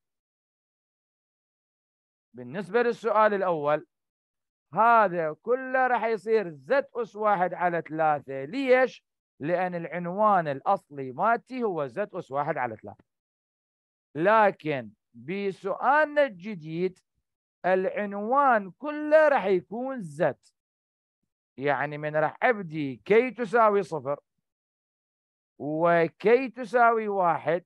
بالنسبة للسؤال الأول هذا كله راح يصير زد أس واحد على ثلاثة ليش؟ لأن العنوان الأصلي مالتي هو زد أس واحد على ثلاثة لكن بسؤالنا الجديد العنوان كله راح يكون زد يعني من راح أبدي كي تساوي صفر وكي تساوي واحد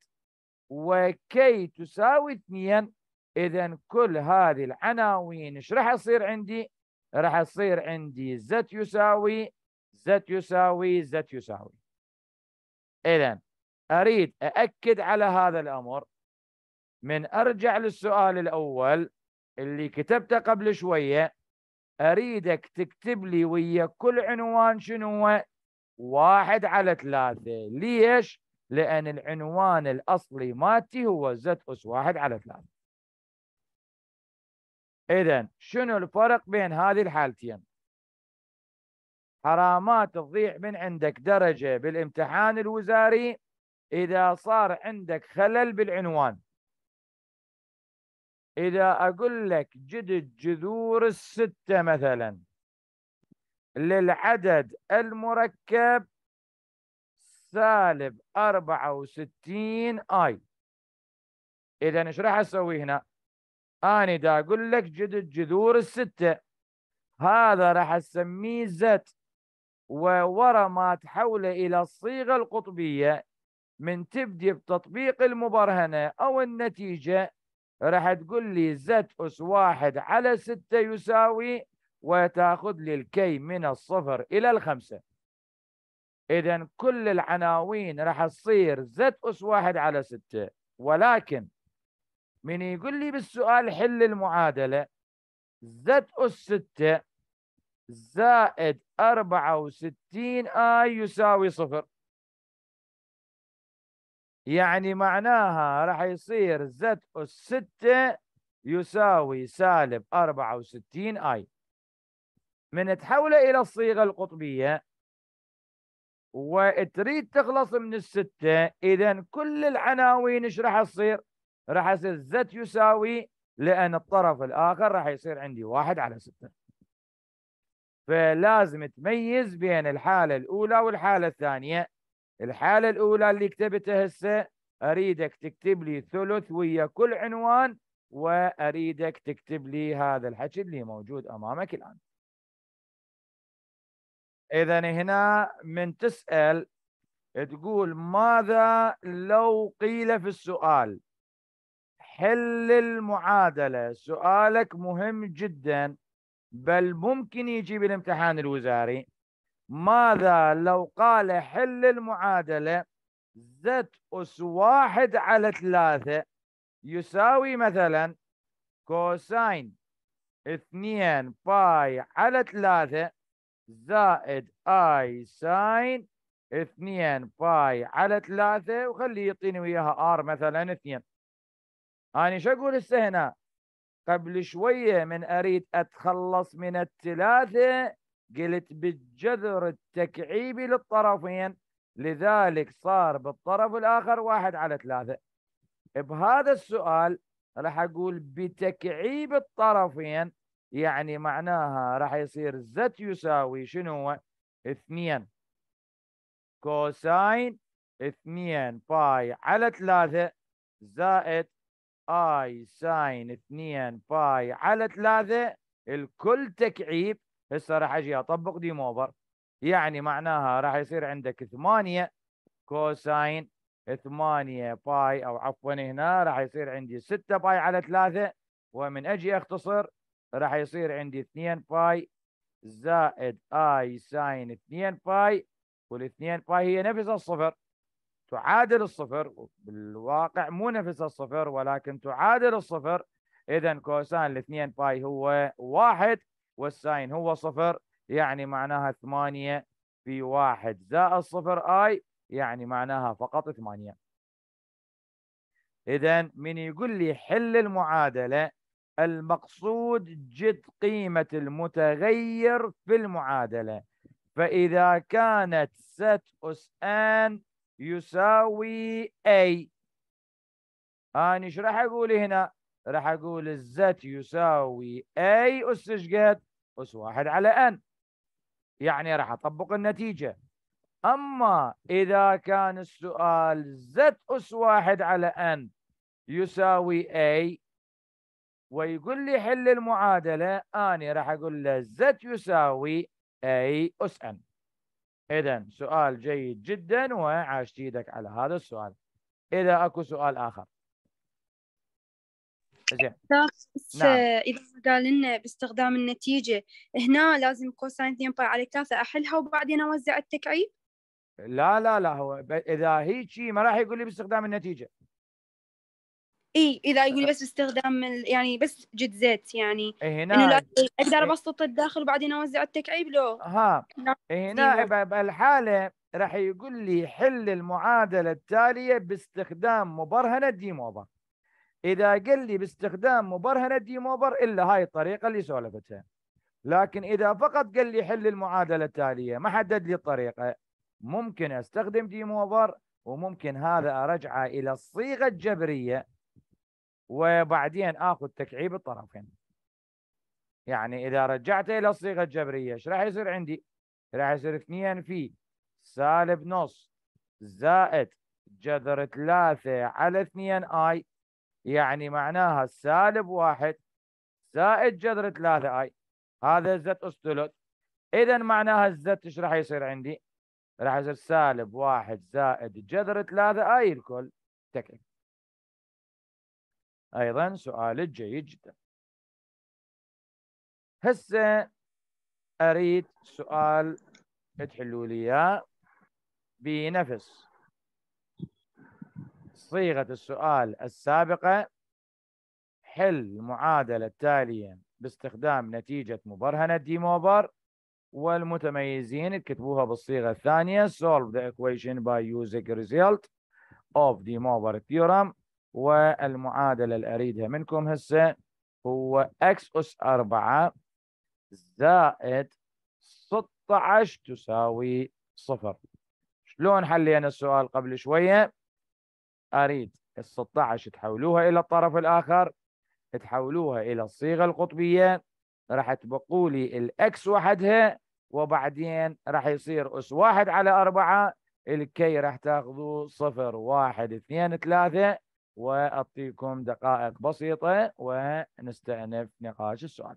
وكي تساوي اثنين إذا كل هذه العناوين إيش راح يصير عندي؟ راح يصير عندي زد يساوي زت يساوي زت يساوي إذا أريد أأكد على هذا الأمر من أرجع للسؤال الأول اللي كتبته قبل شوية أريدك تكتب لي ويا كل عنوان شنو واحد على ثلاثة ليش؟ لأن العنوان الأصلي مالتي هو زت أس واحد على ثلاثة إذا شنو الفرق بين هذه الحالتين؟ حرامات تضيع من عندك درجة بالامتحان الوزاري إذا صار عندك خلل بالعنوان إذا أقول لك جدد جذور الستة مثلا للعدد المركب سالب 64 آي إذا ايش راح أسوي هنا؟ أنا دا أقول لك جدد جذور الستة هذا راح أسميه زت وورمات تحوله إلى الصيغة القطبية من تبدي بتطبيق المبرهنة أو النتيجة راح تقول لي زد أس واحد على ستة يساوي وتأخذ لي الكي من الصفر إلى الخمسة إذا كل العناوين راح تصير زد أس واحد على ستة ولكن من يقول لي بالسؤال حل المعادلة زد أس ستة زائد 64 اي يساوي صفر يعني معناها راح يصير زد أس 6 يساوي سالب 64 اي من تحوله الى الصيغه القطبيه وتريد تخلص من السته اذا كل العناوين ايش راح تصير؟ راح يصير زد يساوي لان الطرف الاخر راح يصير عندي واحد على سته فلازم تميز بين الحالة الأولى والحالة الثانية الحالة الأولى اللي كتبتها هسه أريدك تكتب لي ثلث ويا كل عنوان وأريدك تكتب لي هذا الحكي اللي موجود أمامك الآن إذا هنا من تسأل تقول ماذا لو قيل في السؤال حل المعادلة سؤالك مهم جداً بل ممكن يجي بالامتحان الوزاري ماذا لو قال حل المعادلة زد أس واحد على ثلاثة يساوي مثلا كوساين اثنين باي على ثلاثة زائد اي ساين اثنين باي على ثلاثة وخليه يعطيني وياها ار مثلا اثنين أنا شو أقول هسه هنا قبل شوية من أريد أتخلص من الثلاثة قلت بالجذر التكعيبي للطرفين لذلك صار بالطرف الآخر واحد على ثلاثة بهذا السؤال راح أقول بتكعيب الطرفين يعني معناها راح يصير زت يساوي شنو هو اثنين كوساين اثنين باي على ثلاثة زائد اي ساين 2 باي على 3 الكل تكعيب هسه راح اجي اطبق ديم اوفر يعني معناها راح يصير عندك 8 كوساين 8 باي او عفوا هنا راح يصير عندي 6 باي على 3 ومن اجي اختصر راح يصير عندي 2 باي زائد اي ساين 2 باي وال2 باي هي نفس الصفر تعادل الصفر بالواقع مو نفس الصفر ولكن تعادل الصفر اذا كوسان الاثنين باي هو واحد والساين هو صفر يعني معناها ثمانية في واحد زائد صفر اي يعني معناها فقط ثمانية اذا من يقول لي حل المعادلة المقصود جد قيمة المتغير في المعادلة فإذا كانت ست أس ان يساوي A أنا إيش راح أقول هنا؟ راح أقول الزت يساوي A أس إيش قد؟ أس واحد على N يعني راح أطبق النتيجة أما إذا كان السؤال زت أس واحد على N يساوي A ويقول لي حل المعادلة أنا راح أقول له زت يساوي A أس N إذا سؤال جيد جدا وعاشت ايدك على هذا السؤال. إذا اكو سؤال آخر. زين. نعم. إذا قال لنا باستخدام النتيجة هنا لازم كوساين 2 باي على 3 أحلها وبعدين أوزع التكعيب؟ لا لا لا هو إذا هيك ما راح يقول لي باستخدام النتيجة. اي اذا يقول بس استخدام يعني بس جد زيت يعني إيه هنا انه إيه، اقدر إيه. ابسط الداخل وبعدين اوزع التكعيب لو ها نعم، إيه هنا بهالحاله راح يقول لي حل المعادله التاليه باستخدام مبرهنه ديموبر اذا قال لي باستخدام مبرهنه ديموبر الا هاي الطريقه اللي سولفتها لكن اذا فقط قال لي حل المعادله التاليه ما حدد لي الطريقه ممكن استخدم ديموبر وممكن هذا ارجعه الى الصيغه الجبريه وبعدين اخذ تكعيب الطرفين يعني اذا رجعت الى الصيغه الجبريه ايش راح يصير عندي؟ راح يصير 2 في سالب نص زائد جذر 3 على 2 اي يعني معناها سالب 1 زائد جذر 3 اي هذا زت اس ثلث اذا معناها الزت ايش راح يصير عندي؟ راح يصير سالب 1 زائد جذر 3 اي الكل تكعيب ايضا سؤال جيد جدا هسه اريد سؤال تحلوا لي اياه بنفس صيغه السؤال السابقه حل المعادله التاليه باستخدام نتيجه مبرهنه دي موبر والمتميزين اكتبوها بالصيغه الثانيه solve the equation by using result of the Mober theorem والمعادلة اللي أريدها منكم هسه هو X أس 4 زائد 16 تساوي صفر شلون حلينا السؤال قبل شوية أريد ال 16 تحولوها إلى الطرف الآخر تحولوها إلى الصيغة القطبية راح تبقوا لي الأكس وحدها وبعدين راح يصير أس واحد على أربعة الكي راح تاخذوا صفر واحد اثنين ثلاثة وأعطيكم دقائق بسيطة ونستأنف نقاش السؤال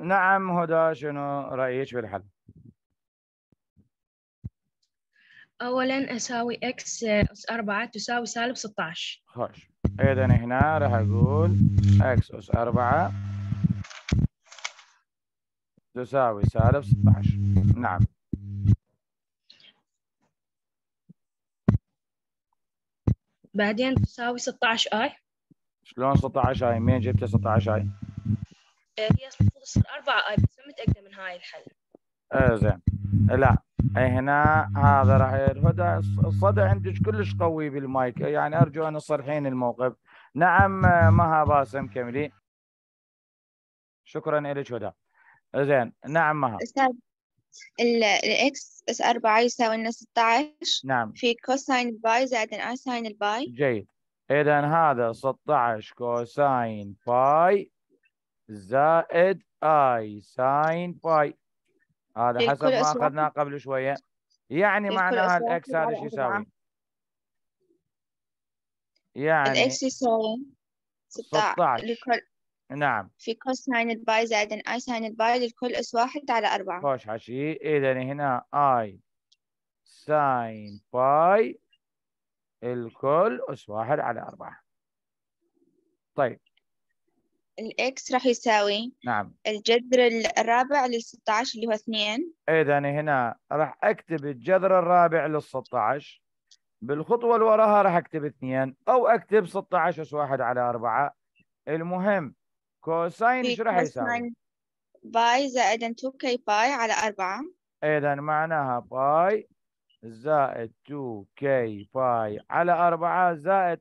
نعم هدى شنو رأيك بالحل؟ أولا أساوي x أس 4 تساوي سالب 16 خوش إذا هنا راح أقول x أس 4 تساوي سالب 16 بعدين تساوي 16 اي شلون 16 اي؟ منين جبت 16 اي؟ إيه، هي المفروض تصير 4 اي بس ما متاكده من هاي الحل. ايه زين. لا هنا هذا راح يرفض الصدى عندك كلش قوي بالمايك يعني ارجو ان تصلحين الموقف. نعم مها باسم كملي. شكرا لك هدى. إيه، زين نعم مها. استاذ الاكس اس 4 يساوي لنا 16 نعم في كوساين باي زائد اساين الباي جيد اذا هذا 16 كوساين باي زائد اي ساين باي هذا حسب ما اخذناه قبل شويه يعني معناها الاكس هذا شو يساوي؟ يعني الاكس يساوي 16 لكل نعم في ساين باي زائد اي ساين باي للكل اس واحد على أربعة خوش عشي إذا هنا اي ساين باي الكل أس واحد على أربعة طيب الإكس راح يساوي نعم الجذر الرابع لل 16 اللي هو 2 إذا هنا راح أكتب الجذر الرابع لل 16 بالخطوة اللي وراها راح أكتب 2 أو أكتب 16 أس واحد على 4 المهم كوساين ايش راح يساوي؟ باي زائد 2k باي على 4 اذا معناها باي زائد 2k باي على 4 زائد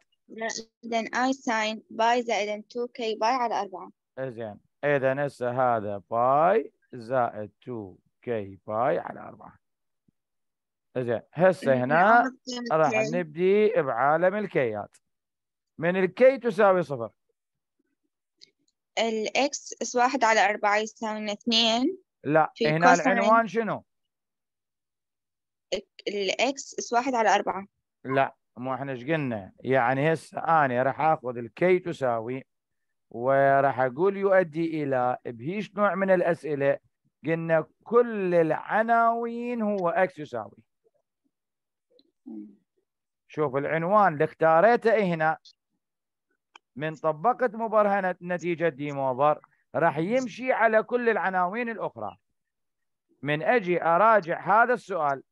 اذا اي ساين باي زائد 2k باي على 4 زين اذا هسه هذا باي زائد 2k باي على 4 زين هسه هنا راح نبدي بعالم الكيات من الكي تساوي صفر الإكس اس واحد على أربعة يساوي اثنين لا هنا العنوان شنو؟ الإكس اس واحد على أربعة لا مو احنا ايش قلنا؟ يعني هسه أنا راح آخذ الكي تساوي وراح أقول يؤدي إلى بهيش نوع من الأسئلة قلنا كل العناوين هو إكس يساوي شوف العنوان اللي اختاريته هنا من طبقت مبرهنة نتيجة موبر راح يمشي على كل العناوين الأخرى من أجي أراجع هذا السؤال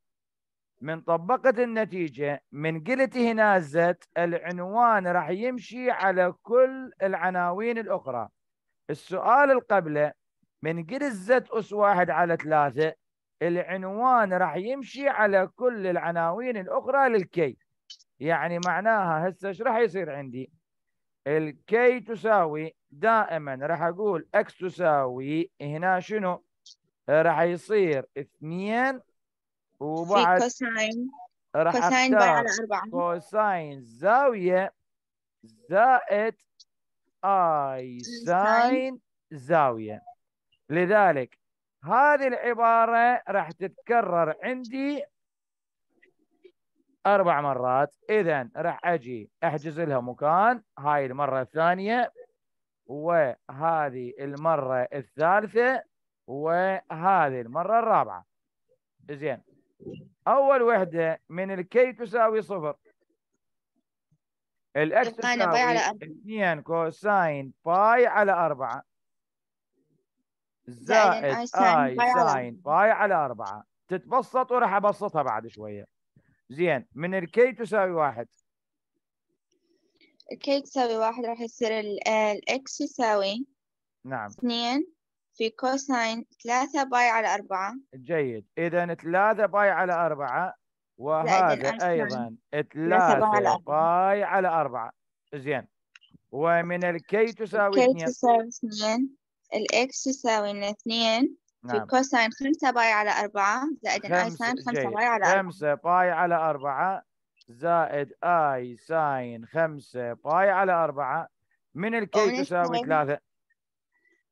من طبقت النتيجة من قلت هنا زت العنوان راح يمشي على كل العناوين الأخرى السؤال القبله من قلت زت أس واحد على ثلاثة العنوان راح يمشي على كل العناوين الأخرى للكي يعني معناها هسه ايش راح يصير عندي الكي تساوي دائما راح اقول اكس تساوي هنا شنو؟ راح يصير اثنين وبعد كوساين راح كوساين على كوساين زاوية زائد اي ساين زاوية لذلك هذه العبارة راح تتكرر عندي اربع مرات اذا راح اجي احجز لها مكان هاي المره الثانيه وهذه المره الثالثه وهذه المره الرابعه زين اول وحده من الكي تساوي صفر الاكس إيه، تساوي اثنين كوساين باي على 4 زائد اي ساين باي على 4 تتبسط وراح ابسطها بعد شويه زين من الكي تساوي واحد الكي تساوي واحد راح يصير الإكس يساوي نعم اثنين في كوساين ثلاثة باي على أربعة جيد إذا ثلاثة باي على أربعة وهذا أيضا ثلاثة باي على أربعة زين ومن الكي تساوي اثنين الكي تساوي اثنين الإكس يساوي اثنين نعم في كوساين 5 باي على 4 زائد اي ساين 5 باي على 4 5 باي على 4 زائد اي ساين 5 باي على 4 من الكي تساوي ثلاثة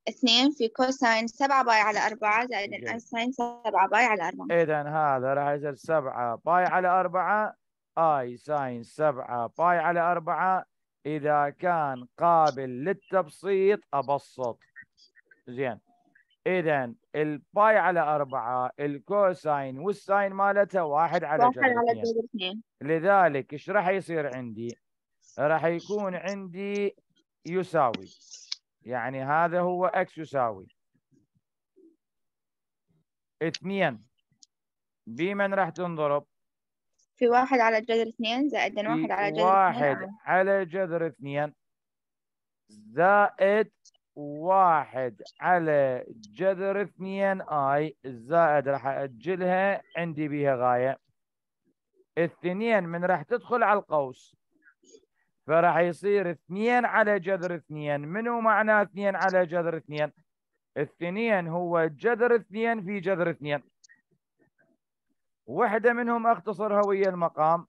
اثنين في كوساين 7 باي على 4 زائد آي ساين 7 باي على 4 اذا هذا راح يصير 7 باي على 4 اي ساين 7 باي على 4 اذا كان قابل للتبسيط ابسط زين اذا الباي على أربعة الكوساين والساين مالتها واحد على جذر اثنين لذلك ايش راح يصير عندي؟ راح يكون عندي يساوي يعني هذا هو اكس يساوي اثنين بمن راح تنضرب؟ في واحد على جذر اثنين زائد واحد على جذر واحد اثنين. على جذر اثنين زائد واحد على جذر اثنين اي زائد راح اجلها عندي بها غايه اثنين من راح تدخل على القوس فراح يصير اثنين على جذر اثنين منو معنى اثنين على جذر اثنين اثنين هو جذر اثنين في جذر اثنين وحده منهم اختصرها ويا المقام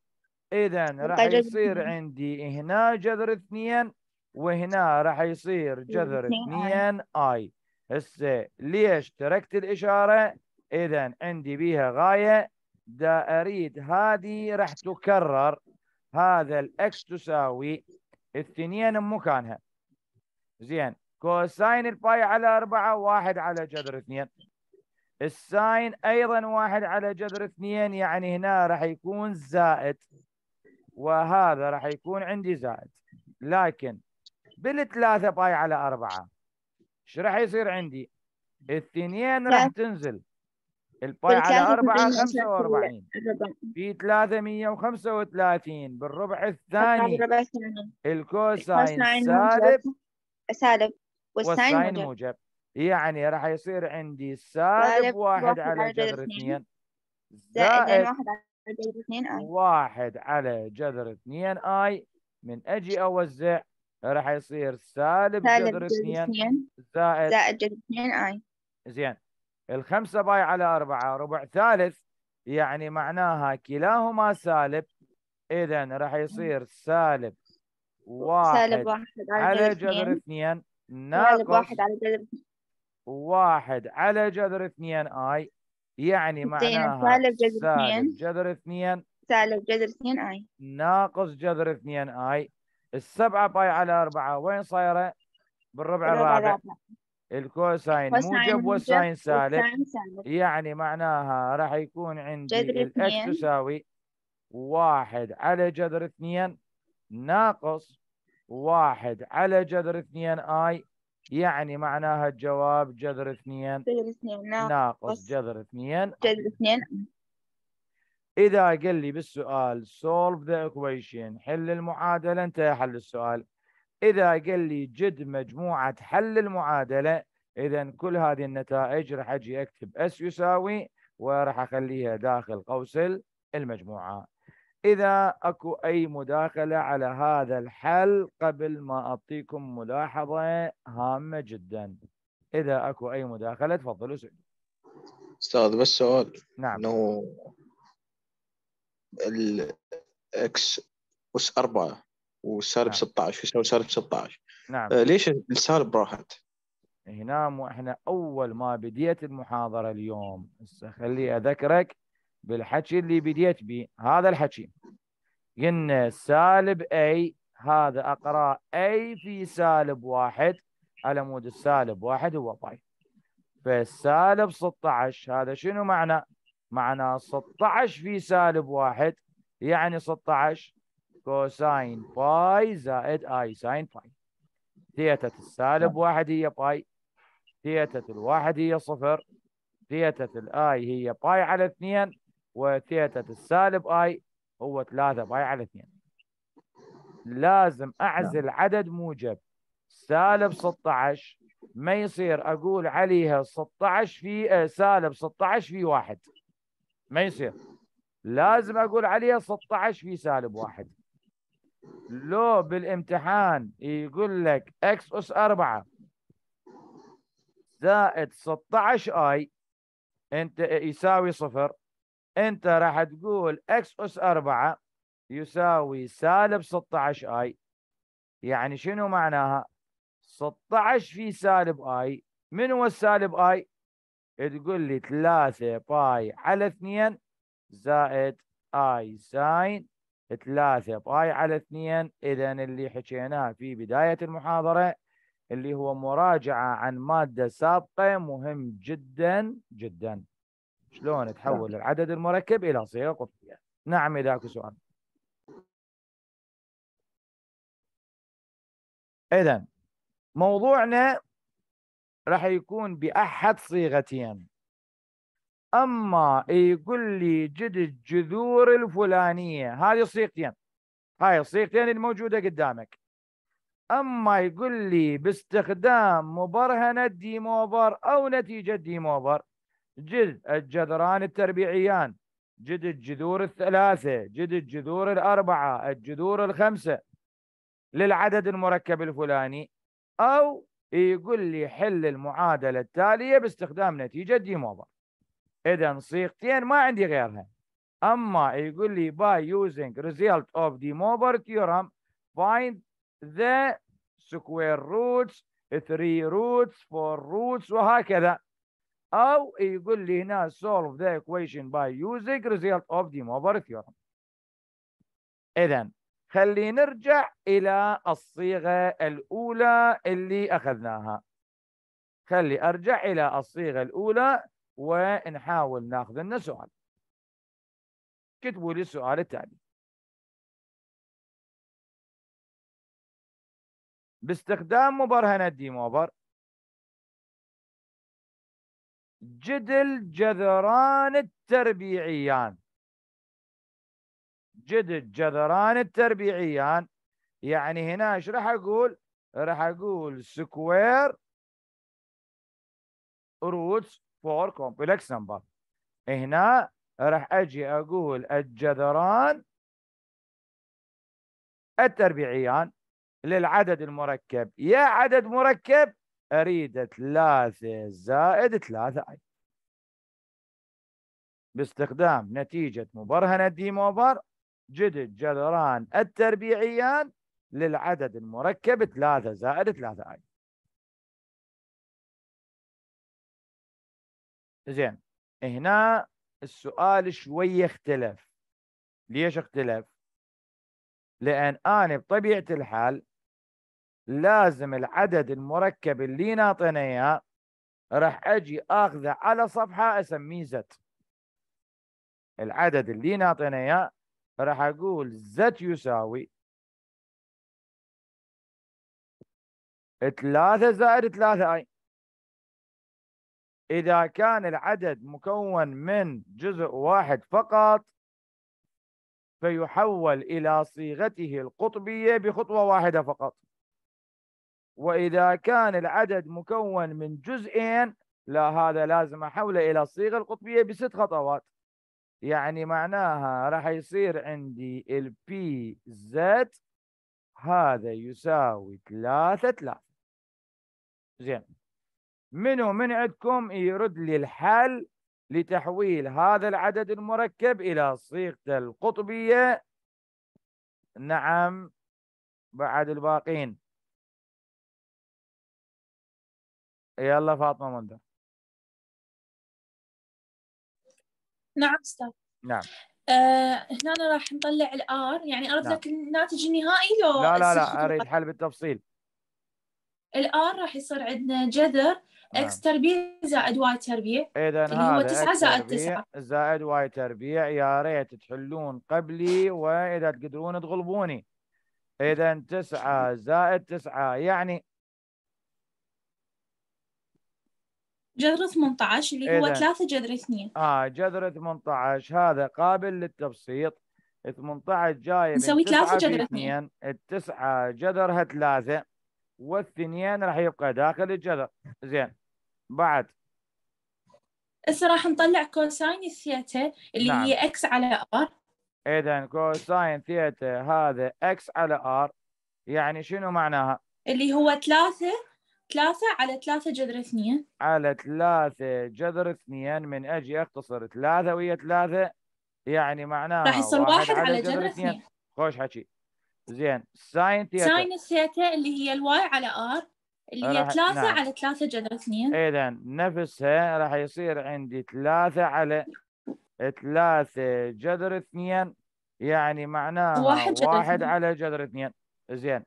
اذا راح يصير عندي هنا جذر اثنين وهنا راح يصير جذر 2 اي هسه ليش تركت الاشاره؟ اذا عندي بيها غايه دا اريد هذه راح تكرر هذا الاكس تساوي الثنين بمكانها زين كوساين الباي على 4 واحد على جذر 2 الساين ايضا واحد على جذر 2 يعني هنا راح يكون زائد وهذا راح يكون عندي زائد لكن بالثلاثة باي على أربعة ايش راح يصير عندي؟ الثنين راح تنزل الباي على 4 45 في وثلاثين بالربع الثاني الكوساين سالب سالب والساين موجب يعني راح يصير عندي سالب واحد على جذر 2 زائد واحد على جذر اثنين اي على جذر 2 اي من اجي اوزع راح يصير سالب, سالب جذر 2 زائد زائد جذر 2 اي زين الخمسة باي على أربعة ربع ثالث يعني معناها كلاهما سالب إذا راح يصير سالب واحد, سالب واحد على جذر اثنين ناقص واحد على جذر واحد على جذر اثنين آي يعني معناها سالب جذر سالب جذر اثنين سالب جذر اثنين آي ناقص جذر اثنين آي السبعة باي على أربعة وين صايرة؟ بالربع الرابع الكوساين موجب والساين سالب يعني معناها راح يكون عندي الإكس تساوي واحد على جذر اثنين ناقص واحد على جذر اثنين آي يعني معناها الجواب جذر اثنين, جذر اثنين ناقص, ناقص جذر اثنين جذر اثنين اذا قال لي بالسؤال solve the equation حل المعادله انتهى حل السؤال اذا قال لي جد مجموعه حل المعادله اذا كل هذه النتائج راح اجي اكتب اس يساوي وراح اخليها داخل قوس المجموعه اذا اكو اي مداخله على هذا الحل قبل ما اعطيكم ملاحظه هامه جدا اذا اكو اي مداخله تفضلوا سعدي استاذ بس سؤال نعم انه الاكس اس 4 وسالب نعم. 16 يساوي سالب 16 نعم آه، ليش السالب راحت؟ هنا مو احنا اول ما بديت المحاضره اليوم هسه خلي اذكرك بالحكي اللي بديت به هذا الحكي قلنا سالب اي هذا اقرا اي في سالب واحد على مود السالب واحد هو باي طيب. فالسالب 16 هذا شنو معنى؟ معنا 16 في سالب واحد يعني 16 كوساين باي زائد اي ساين باي ثيتة السالب نعم. واحد هي باي ثيتة الواحد هي صفر ثيتة الاي هي باي على اثنين وثيتة السالب اي هو ثلاثة باي على اثنين لازم اعزل نعم. عدد موجب سالب 16 ما يصير اقول عليها 16 في آه، سالب 16 في واحد ما يصير لازم اقول عليه 16 في سالب واحد لو بالامتحان يقول لك اكس اس 4 زائد 16 اي انت يساوي صفر انت راح تقول اكس اس 4 يساوي سالب 16 اي يعني شنو معناها 16 في سالب اي من هو السالب اي تقول لي 3 باي على 2 زائد اي ساين 3 باي على 2 اذا اللي حكيناه في بدايه المحاضره اللي هو مراجعه عن ماده سابقه مهم جدا جدا شلون تحول العدد المركب الى صيغه قطبيه نعم اذا اكو سؤال اذا موضوعنا راح يكون بأحد صيغتين أما يقول لي جد الجذور الفلانية هذه صيغتين هاي الصيغتين الموجودة قدامك أما يقول لي باستخدام مبرهنة ديموبر أو نتيجة ديموبر جد الجذران التربيعيان جد الجذور الثلاثة جد الجذور الأربعة الجذور الخمسة للعدد المركب الفلاني أو يقول لي حل المعادله التاليه باستخدام نتيجه دي اذا صيغتين ما عندي غيرها اما يقول لي باي يوزنج ريزلت اوف دي موفر ثيورم the square سكوير روتس 3 روتس 4 روتس وهكذا او يقول لي هنا سولف ذا ايكويشن باي يوزنج ريزلت اوف دي موفر اذا خلي نرجع إلى الصيغة الأولى اللي أخذناها خلي أرجع إلى الصيغة الأولى ونحاول ناخذ لنا سؤال كتبوا لي السؤال التالي باستخدام مبرهنة دي موبر جدل جذران التربيعيان جد الجذران التربيعيان يعني هنا ايش راح اقول؟ راح اقول سكوير روتس فور كومبلكس نمبر هنا راح اجي اقول الجذران التربيعيان للعدد المركب يا عدد مركب اريد 3 زائد 3 اي باستخدام نتيجه مبرهنه دي موبر جدد جذران التربيعيان للعدد المركب 3 زائد 3 اي زين هنا السؤال شوية اختلف ليش اختلف لأن أنا بطبيعة الحال لازم العدد المركب اللي ناطينا اياه راح اجي اخذه على صفحه اسميه زد العدد اللي ناطينا اياه راح اقول زت يساوي 3 زائد 3 اي اذا كان العدد مكون من جزء واحد فقط فيحول الى صيغته القطبيه بخطوه واحده فقط واذا كان العدد مكون من جزئين لا هذا لازم احوله الى الصيغه القطبيه بست خطوات يعني معناها راح يصير عندي ال بي زد هذا يساوي ثلاثة ثلاثة زين منو من عندكم يرد لي الحل لتحويل هذا العدد المركب إلى صيغته القطبية نعم بعد الباقين يلا فاطمة منذر نعم استاذ نعم آه هنا راح نطلع الار يعني اريد نعم. الناتج النهائي لو لا لا لا اريد حل بالتفصيل الار راح يصير عندنا جذر اكس نعم. تربيع زائد واي تربيع اذا اللي هو 9 زائد 9 زائد واي تربيع يا ريت تحلون قبلي واذا تقدرون تغلبوني اذا 9 زائد 9 يعني إيه جذر 18 اللي هو 3 جذر 2 اه جذر 18 هذا قابل للتبسيط 18 جاي نسوي 3 جذر 2 التسعه جذرها 3 والثنين راح يبقى داخل الجذر زين بعد هسه راح نطلع كوساين الثيتا اللي نعم. هي اكس على ار اذا كوساين ثيتا هذا اكس على ار يعني شنو معناها؟ اللي هو 3 ثلاثة على ثلاثة جذر اثنين على ثلاثة جذر اثنين من أجي أختصر ثلاثة ويا ثلاثة يعني معناها راح يصير واحد, واحد على جذر اثنين خوش حكي زين ساين ثيتا ساين ثيتا اللي هي الواي على ار اللي هي ثلاثة نعم. على ثلاثة جذر اثنين إيه إذا نفسها راح يصير عندي ثلاثة على ثلاثة جذر اثنين يعني معناها واحد, جذر واحد جذر على جذر اثنين زين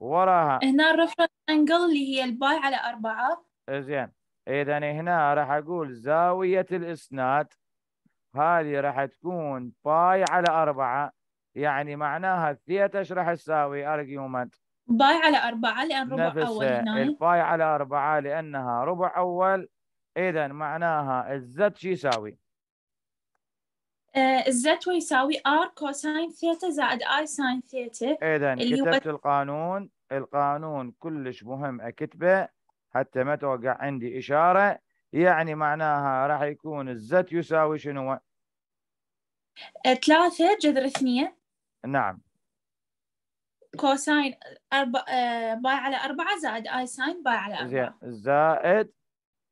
وراها هنا الرفرنس انجل اللي هي الباي على أربعة زين إذا هنا راح أقول زاوية الإسناد هذه راح تكون باي على أربعة يعني معناها الثيتا ايش راح تساوي أرجيومنت؟ باي على أربعة لأن ربع أول هنا الباي على أربعة لأنها ربع أول إذا معناها الزد شو يساوي؟ الزت يساوي ار كوساين ثيتا زائد اي ساين ثيتا اذا كتبت هو... القانون القانون كلش مهم اكتبه حتى ما توقع عندي اشاره يعني معناها راح يكون الزت يساوي شنو؟ آه، ثلاثة جذر اثنين نعم كوساين أربعة آه، باي على أربعة زائد آي ساين باي على أربعة زائد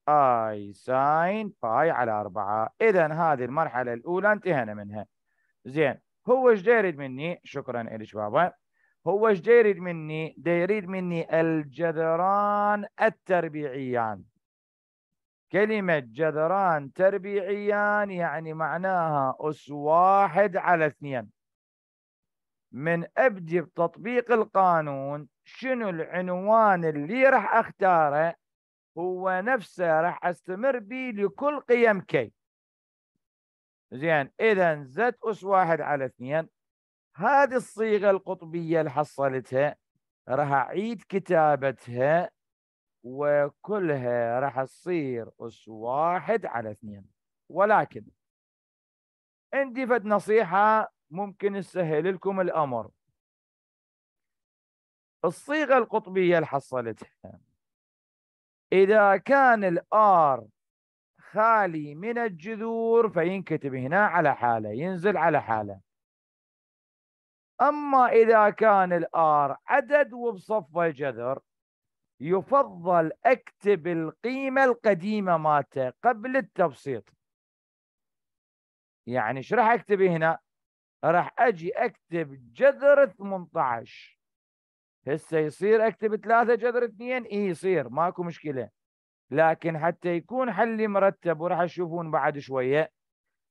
اي ساين باي على 4 اذا هذه المرحله الاولى انتهينا منها زين هو ايش يريد مني شكرا لك بابا هو ايش يريد مني يريد مني الجذران التربيعيان كلمة جذران تربيعيان يعني معناها أس واحد على اثنين من أبدي بتطبيق القانون شنو العنوان اللي راح أختاره هو نفسه راح استمر به لكل قيم كي زين اذا زد اس واحد على اثنين هذه الصيغه القطبيه اللي حصلتها راح اعيد كتابتها وكلها راح تصير اس واحد على اثنين ولكن عندي فد نصيحه ممكن تسهل لكم الامر الصيغه القطبيه اللي حصلتها إذا كان الآر خالي من الجذور فينكتب هنا على حالة ينزل على حالة أما إذا كان الآر عدد وبصفه جذر يفضل أكتب القيمة القديمة مالته قبل التبسيط يعني ايش راح أكتب هنا راح أجي أكتب جذر 18 هسه يصير اكتب 3 جذر 2 اي يصير ماكو مشكله لكن حتى يكون حلي مرتب وراح تشوفون بعد شويه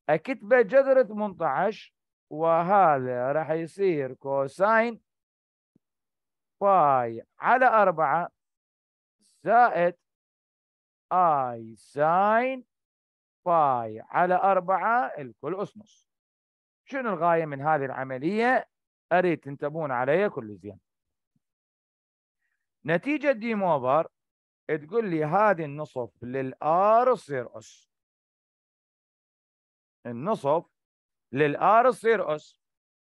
اكتبه جذر 18 وهذا راح يصير كوساين باي على 4 زائد اي ساين باي على 4 الكل اس نص شنو الغايه من هذه العمليه اريد تنتبهون عليها كل زين نتيجه ديم اوفر تقول لي هذه النصف للار تصير اس النصف للار تصير اس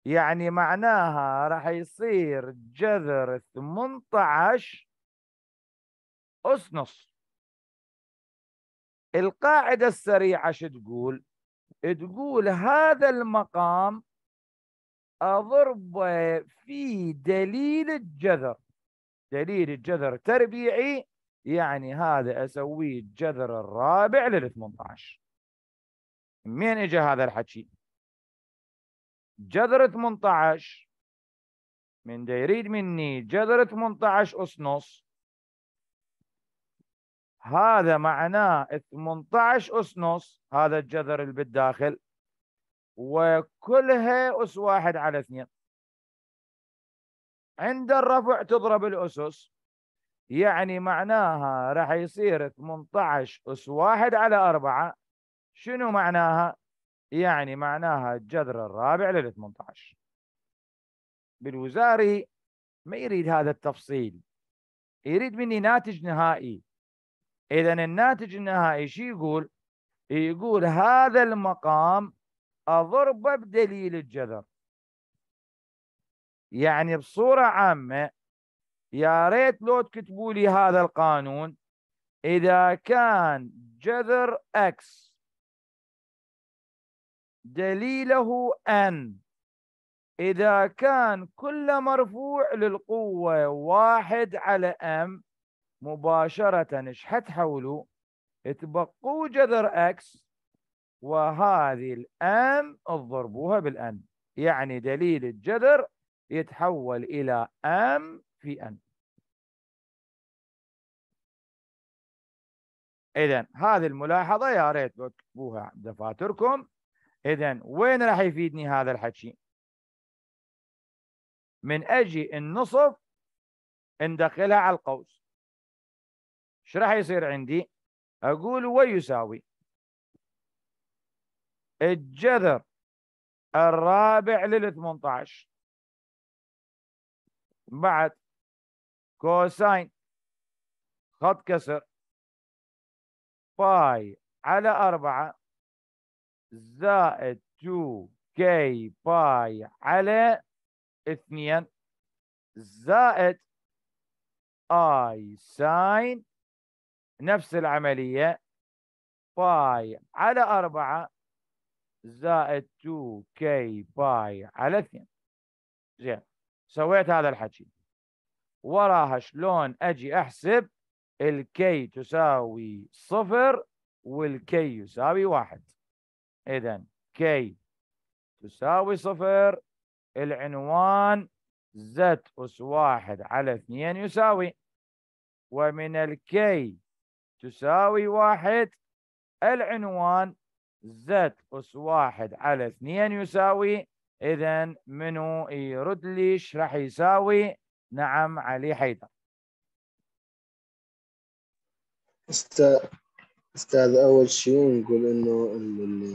يعني معناها راح يصير جذر 18 اس نص القاعدة السريعة شو تقول؟ تقول هذا المقام أضربه في دليل الجذر دليل الجذر تربيعي يعني هذا اسويه الجذر الرابع لل 18 منين اجى هذا الحكي؟ جذر 18 من دا يريد مني جذر 18 اس نص هذا معناه 18 اس نص هذا الجذر اللي بالداخل وكلها اس واحد على اثنين عند الرفع تضرب الأسس يعني معناها راح يصير 18 أس واحد على أربعة شنو معناها؟ يعني معناها الجذر الرابع لل 18 بالوزاري ما يريد هذا التفصيل يريد مني ناتج نهائي إذا الناتج النهائي شو يقول؟ يقول هذا المقام أضربه بدليل الجذر يعني بصورة عامة يا ريت لو تكتبوا لي هذا القانون إذا كان جذر X دليله N إذا كان كل مرفوع للقوة واحد على M مباشرة إيش حتحولوا؟ تبقوا جذر X وهذه الام تضربوها بالان يعني دليل الجذر يتحول إلى أم في أن إذا هذه الملاحظة يا ريت لو تكتبوها دفاتركم إذا وين راح يفيدني هذا الحكي؟ من أجي النصف ندخلها على القوس ايش راح يصير عندي؟ أقول ويساوي الجذر الرابع لل 18 بعد كوساين خط كسر باي على أربعة زائد 2 كي باي على اثنين زائد اي ساين نفس العملية باي على أربعة زائد 2 كي باي على اثنين زين سويت هذا الحكي وراها شلون اجي احسب الكي تساوي صفر والكي يساوي واحد اذا كي تساوي صفر العنوان زت أس واحد على اثنين يساوي ومن الكي تساوي واحد العنوان زت أس واحد على اثنين يساوي إذا منو يرد لي إيش راح يساوي؟ نعم علي حيدر. استاذ اول شيء نقول انه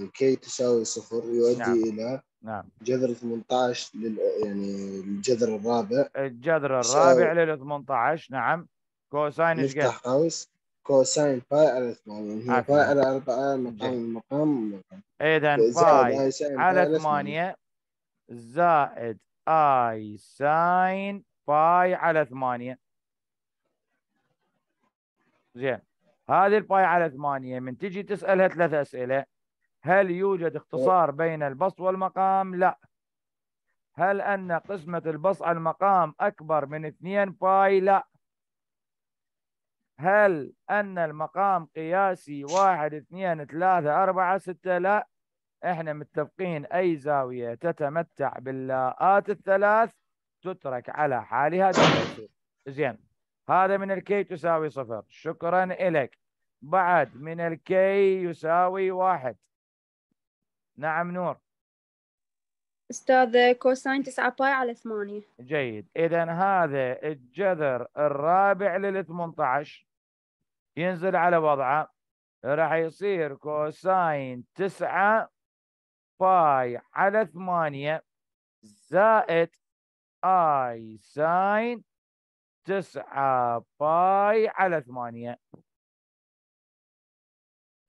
الكي تساوي صفر يؤدي نعم. الى نعم جذر 18 لل يعني الجذر الرابع الجذر الرابع لل 18 نعم كوساين ايش قد؟ قوس كوساين باي على 8 يعني هي باي على 4 مقام مقام اذا باي على 8 زائد اي ساين باي على 8 زين هذه الباي على 8 من تجي تسالها ثلاث اسئله هل يوجد اختصار بين البسط والمقام؟ لا هل ان قسمه البسط على المقام اكبر من 2 باي؟ لا هل ان المقام قياسي 1 2 3 4 6؟ لا احنا متفقين اي زاويه تتمتع باللاءات الثلاث تترك على حالها زين هذا من الكي تساوي صفر شكرا لك بعد من الكي يساوي واحد نعم نور استاذ كوساين 9 باي على 8 جيد اذا هذا الجذر الرابع لل 18 ينزل على وضعه راح يصير كوساين 9 باي على 8 زائد اي ساين 9 باي على 8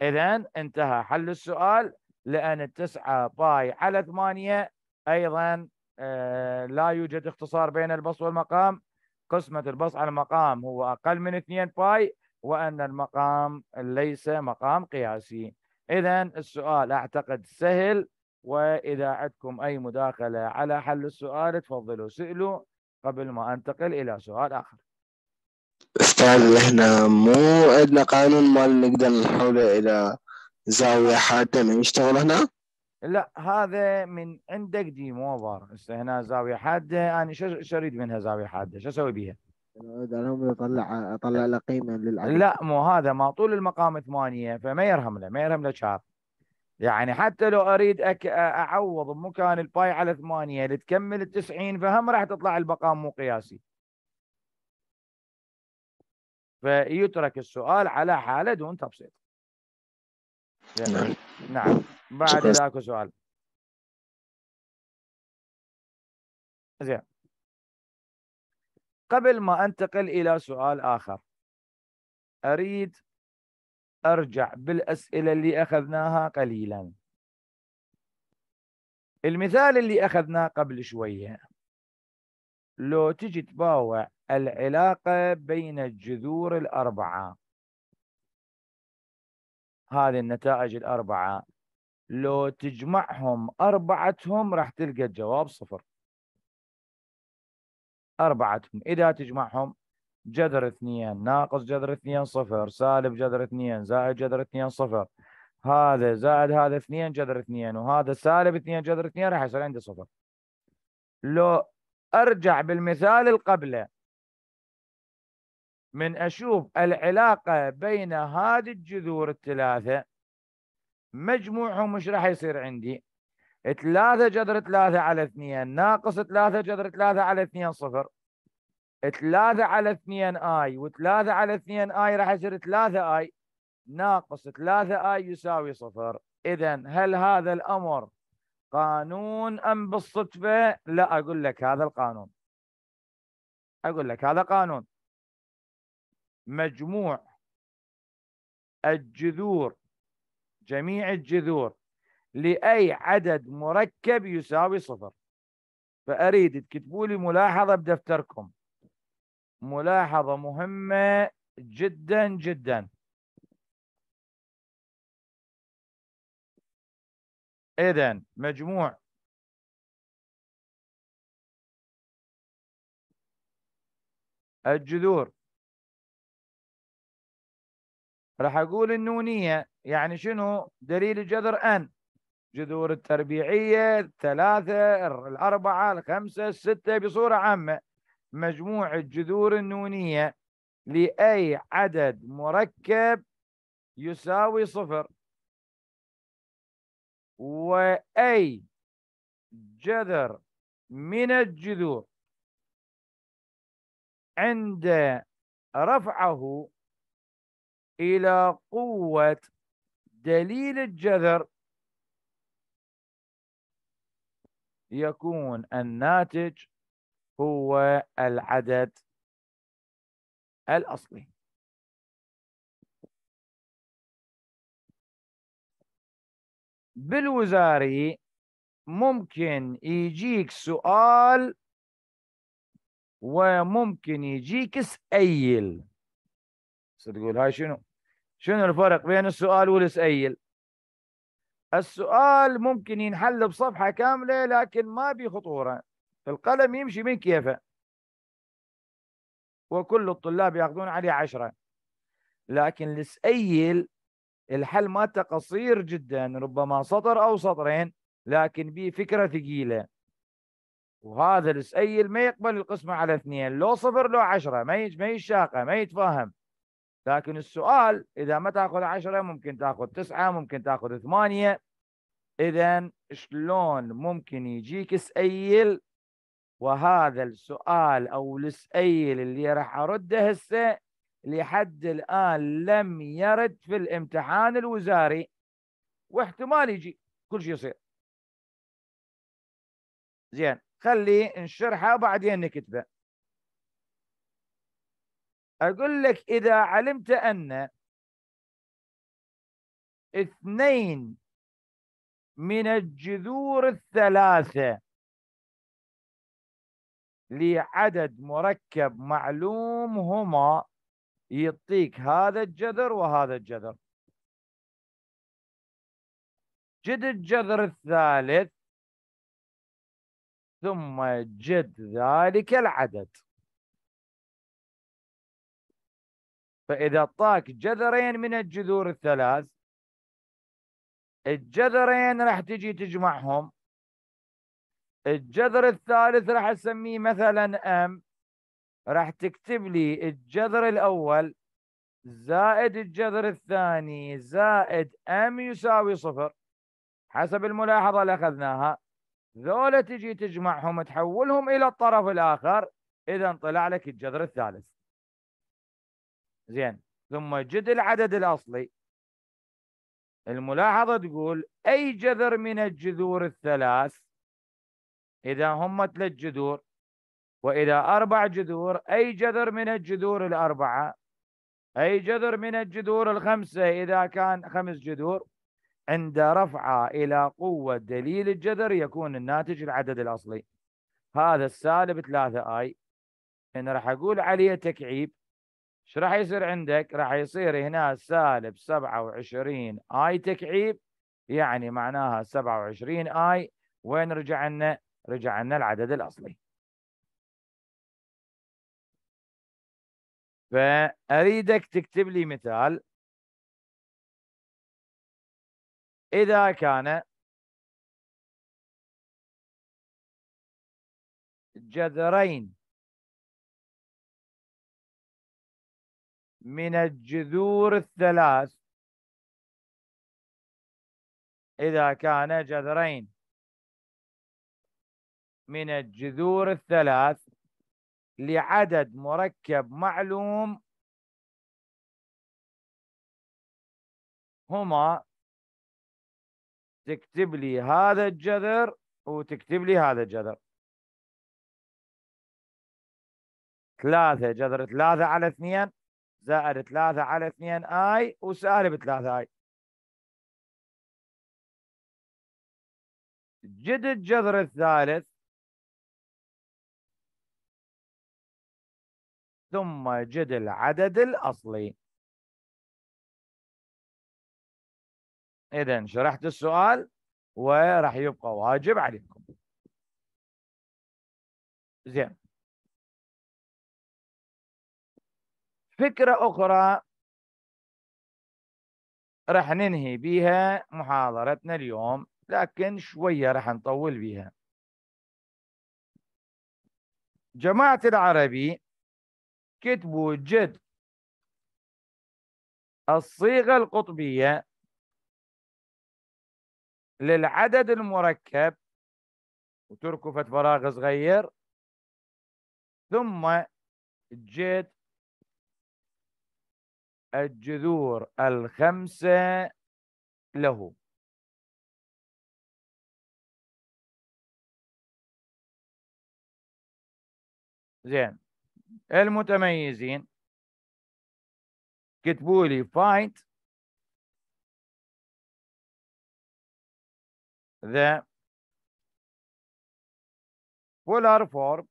اذا انتهى حل السؤال لان التسعة باي على 8 ايضا آه، لا يوجد اختصار بين البص والمقام قسمة البص على المقام هو اقل من 2 باي وان المقام ليس مقام قياسي اذا السؤال اعتقد سهل وإذا عندكم أي مداخلة على حل السؤال تفضلوا سئلوا قبل ما أنتقل إلى سؤال آخر أستاذ إحنا مو عندنا قانون ما نقدر نحوله إلى زاوية حادة من يشتغل هنا؟ لا هذا من عندك دي مو هنا زاوية حادة أنا شو أريد منها زاوية حادة شو أسوي بها؟ أنا أطلع اطلع له قيمه للعدد لا مو هذا ما طول المقام ثمانيه فما يرهم له ما يرهم له شاب يعني حتى لو اريد أك... اعوض بمكان الباي على 8 لتكمل ال 90 فهم راح تطلع البقاء مو قياسي فيترك السؤال على حاله دون تبسيط نعم نعم بعد ذاك سؤال زين قبل ما انتقل الى سؤال اخر اريد أرجع بالأسئلة اللي أخذناها قليلا المثال اللي أخذناه قبل شوية لو تجي تباوع العلاقة بين الجذور الأربعة هذه النتائج الأربعة لو تجمعهم أربعتهم راح تلقى الجواب صفر أربعتهم إذا تجمعهم جذر 2 ناقص جذر 2 صفر سالب جذر 2 زائد جذر 2 صفر هذا زائد هذا 2 جذر 2 وهذا سالب 2 جذر 2 راح يصير عندي صفر لو ارجع بالمثال القبله من اشوف العلاقه بين هذه الجذور الثلاثه مجموعهم مش راح يصير عندي 3 جذر 3 على 2 ناقص 3 جذر 3 على 2 صفر 3 على 2 اي و3 على 2 اي راح يصير 3 اي ناقص 3 اي يساوي صفر اذا هل هذا الامر قانون ام بالصدفه لا اقول لك هذا القانون اقول لك هذا قانون مجموع الجذور جميع الجذور لاي عدد مركب يساوي صفر فاريد تكتبوا لي ملاحظه بدفتركم ملاحظة مهمة جدا جدا إذا مجموع الجذور راح أقول النونية يعني شنو دليل الجذر أن جذور التربيعية الثلاثة الأربعة الخمسة الستة بصورة عامة مجموع الجذور النونية لأي عدد مركب يساوي صفر وأي جذر من الجذور عند رفعه إلى قوة دليل الجذر يكون الناتج هو العدد الأصلي بالوزاري ممكن يجيك سؤال وممكن يجيك سأيل تقول هاي شنو شنو الفرق بين السؤال والسأيل السؤال ممكن ينحل بصفحة كاملة لكن ما بي خطورة القلم يمشي من كيفه وكل الطلاب ياخذون عليه عشرة لكن لسأيل الحل ما قصير جدا ربما سطر أو سطرين لكن به فكرة ثقيلة وهذا لسأيل ما يقبل القسمة على اثنين لو صفر لو عشرة ما ما يشاقه ما يتفاهم لكن السؤال إذا ما تأخذ عشرة ممكن تأخذ تسعة ممكن تأخذ ثمانية إذا شلون ممكن يجيك سأيل وهذا السؤال او السئيل اللي راح ارده هسه لحد الان لم يرد في الامتحان الوزاري واحتمال يجي كل شيء يصير زين خلي نشرحه بعدين نكتبه اقول لك اذا علمت ان اثنين من الجذور الثلاثه لعدد مركب معلوم هما يعطيك هذا الجذر وهذا الجذر جد الجذر الثالث ثم جد ذلك العدد فإذا اعطاك جذرين من الجذور الثلاث الجذرين راح تجي تجمعهم الجذر الثالث راح اسميه مثلا ام راح تكتب لي الجذر الاول زائد الجذر الثاني زائد ام يساوي صفر حسب الملاحظه اللي اخذناها ذولا تجي تجمعهم تحولهم الى الطرف الاخر اذا طلع لك الجذر الثالث زين ثم جد العدد الاصلي الملاحظه تقول اي جذر من الجذور الثلاث إذا هم ثلاث جذور وإذا أربع جذور أي جذر من الجذور الأربعة أي جذر من الجذور الخمسة إذا كان خمس جذور عند رفع إلى قوة دليل الجذر يكون الناتج العدد الأصلي هذا السالب 3 اي أنا راح أقول عليه تكعيب ايش راح يصير عندك راح يصير هنا سالب 27 اي تكعيب يعني معناها 27 اي وين رجع لنا رجع لنا العدد الأصلي فأريدك تكتب لي مثال إذا كان جذرين من الجذور الثلاث إذا كان جذرين من الجذور الثلاث لعدد مركب معلوم هما تكتب لي هذا الجذر وتكتب لي هذا الجذر ثلاثة جذر ثلاثة على اثنين زائد ثلاثة على اثنين اي وسالب ثلاثة اي جد الجذر الثالث ثم جد العدد الأصلي إذا شرحت السؤال وراح يبقى واجب عليكم زين فكرة أخرى راح ننهي بها محاضرتنا اليوم لكن شوية راح نطول بها جماعة العربي كتب وجد الصيغة القطبية للعدد المركب وتركفة فراغ صغير ثم جد الجذور الخمسة له زين المتميزين كتبوا لي find the polar form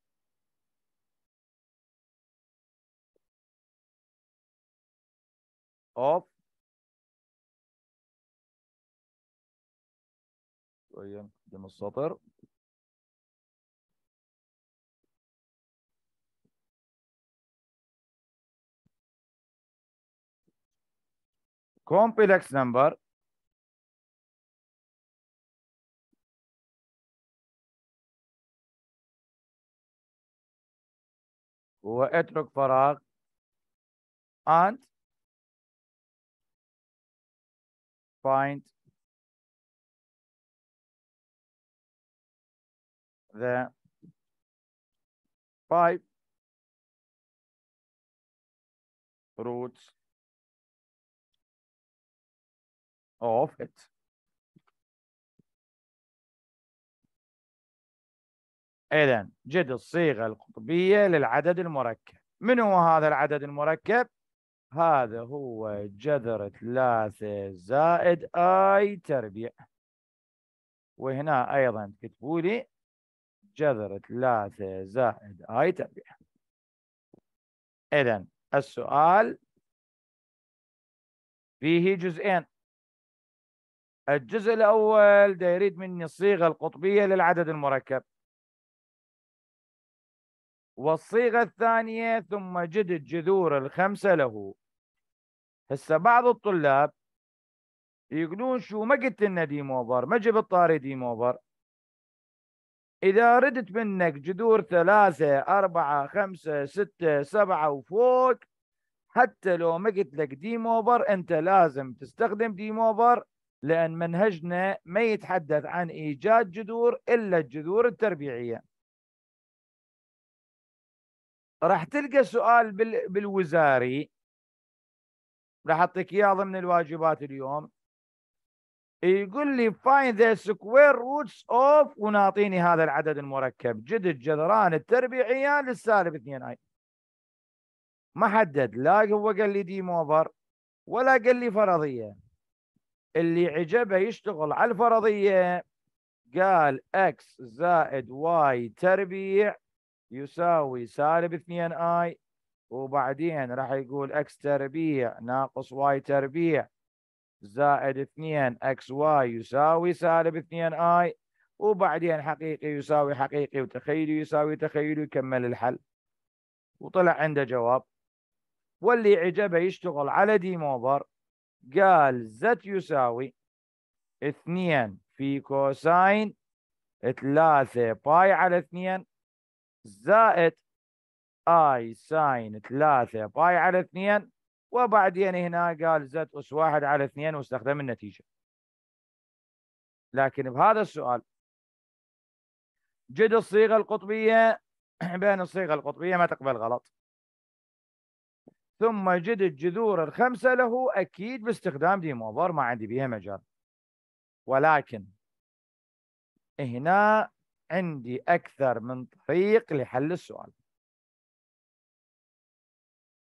of شوية طيب، من السطر complex number واترك فراغ and find the five roots of it. إذا جد الصيغة القطبية للعدد المركب من هو هذا العدد المركب؟ هذا هو جذر 3 زائد اي تربيع وهنا ايضا كتبوا لي جذر 3 زائد اي تربيع اذا السؤال فيه جزئين الجزء الأول ده يريد مني الصيغة القطبية للعدد المركب والصيغة الثانية ثم جد الجذور الخمسة له هسه بعض الطلاب يقولون شو ما قلت لنا ديم اوفر ما جبت طاري ديم اوفر إذا ردت منك جذور ثلاثة أربعة خمسة ستة سبعة وفوق حتى لو ما قلت لك ديم أنت لازم تستخدم ديم لأن منهجنا ما يتحدث عن إيجاد جذور إلا الجذور التربيعية راح تلقى سؤال بالوزاري راح أعطيك إياه ضمن الواجبات اليوم يقول لي find the square roots of ونعطيني هذا العدد المركب جد الجذران التربيعية للسالب 2 اي ما حدد لا هو قال لي ديم اوفر ولا قال لي فرضيه اللي عجبه يشتغل على الفرضية قال x زائد y تربيع يساوي سالب 2i وبعدين راح يقول x تربيع ناقص y تربيع زائد 2 xy يساوي سالب 2i وبعدين حقيقي يساوي حقيقي وتخيلي يساوي تخيلي ويكمل الحل وطلع عنده جواب واللي عجبه يشتغل على ديموبر قال زت يساوي اثنين في كوساين ثلاثة باي على اثنين زائد اي ساين ثلاثة باي على اثنين وبعدين هنا قال زت اس واحد على اثنين واستخدم النتيجة لكن بهذا السؤال جد الصيغة القطبية بين الصيغة القطبية ما تقبل غلط ثم جد الجذور الخمسة له أكيد باستخدام ديموفر ما عندي بيها مجال ولكن هنا عندي أكثر من طريق لحل السؤال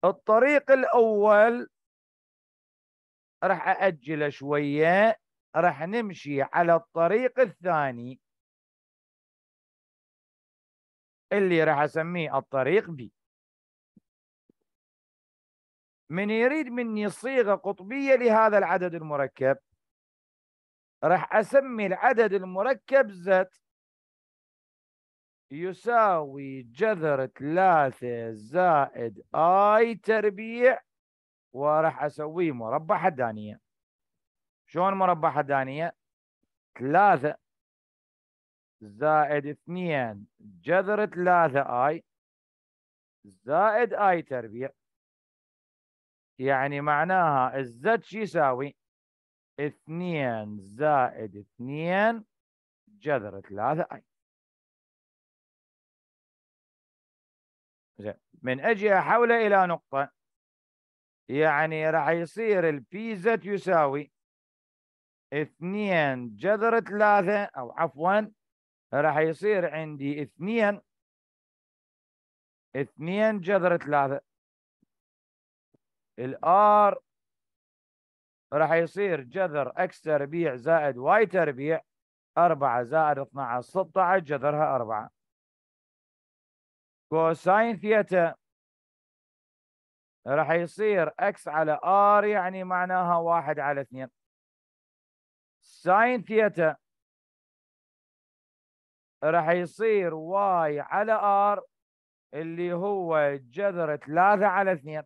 الطريق الأول راح أأجله شوية راح نمشي على الطريق الثاني اللي راح أسميه الطريق بي من يريد مني صيغة قطبية لهذا العدد المركب راح أسمي العدد المركب Z يساوي جذر ثلاثة زائد اي تربيع وراح اسويه مربع حدانيه شلون مربع حدانيه ثلاثة زائد اثنين جذر ثلاثة اي زائد اي تربيع يعني معناها الزد شو يساوي؟ اثنين زائد اثنين جذر ثلاثة اي. زين من اجي احوله الى نقطة يعني راح يصير البي زد يساوي اثنين جذر ثلاثة او عفوا راح يصير عندي اثنين اثنين جذر ثلاثة الار راح يصير جذر اكس تربيع زائد واي تربيع 4 زائد 12 16 جذرها 4 كوساين ثيتا راح يصير اكس على ار يعني معناها 1 على 2 ساين ثيتا راح يصير واي على ار اللي هو جذر 3 على 2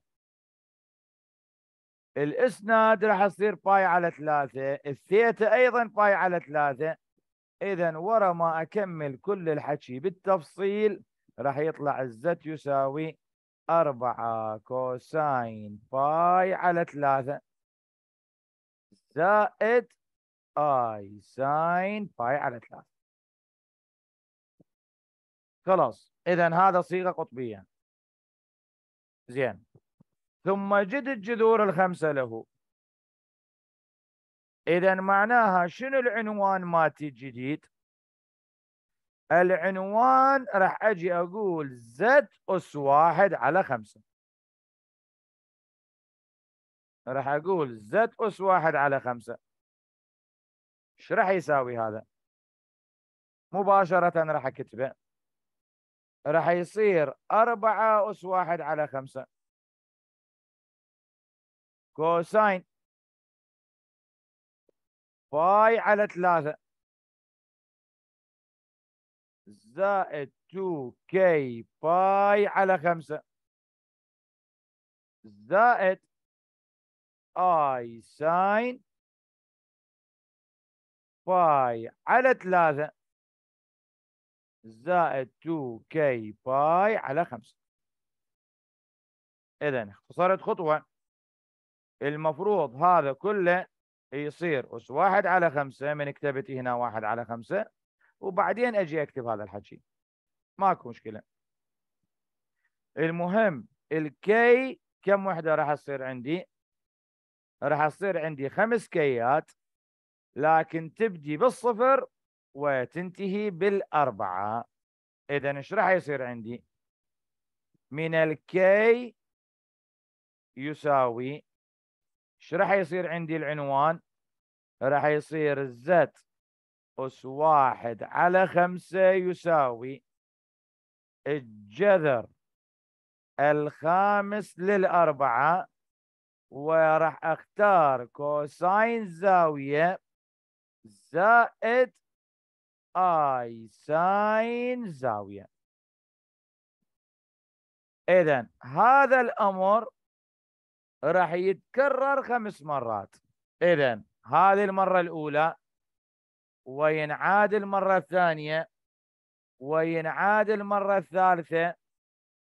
الاسناد راح يصير باي على ثلاثة الثيتا ايضا باي على ثلاثة اذا ورا ما اكمل كل الحكي بالتفصيل راح يطلع الزت يساوي أربعة كوساين باي على ثلاثة زائد اي ساين باي على ثلاثة خلاص اذا هذا صيغة قطبية زين ثم جد الجذور الخمسة له إذا معناها شنو العنوان مالتي الجديد؟ العنوان راح أجي أقول زد أس واحد على خمسة راح أقول زد أس واحد على خمسة ايش راح يساوي هذا؟ مباشرة راح أكتبه راح يصير أربعة أس واحد على خمسة كوساين باي على ثلاثه زائد 2k باي على خمسة زائد i ساين باي على ثلاثه زائد 2k باي على خمسة إذن اختصرت خطوة المفروض هذا كله يصير أس واحد على خمسة من كتبتي هنا واحد على خمسة وبعدين أجي أكتب هذا الحكي ماكو مشكلة المهم الكي كم وحدة راح تصير عندي راح تصير عندي خمس كيات لكن تبدي بالصفر وتنتهي بالأربعة إذا إيش راح يصير عندي من الكي يساوي ايش راح يصير عندي العنوان راح يصير زت أس واحد على خمسة يساوي الجذر الخامس للأربعة وراح أختار كوساين زاوية زائد آي ساين زاوية إذا هذا الأمر راح يتكرر خمس مرات اذا هذه المره الاولى وينعاد المره الثانيه وينعاد المره الثالثه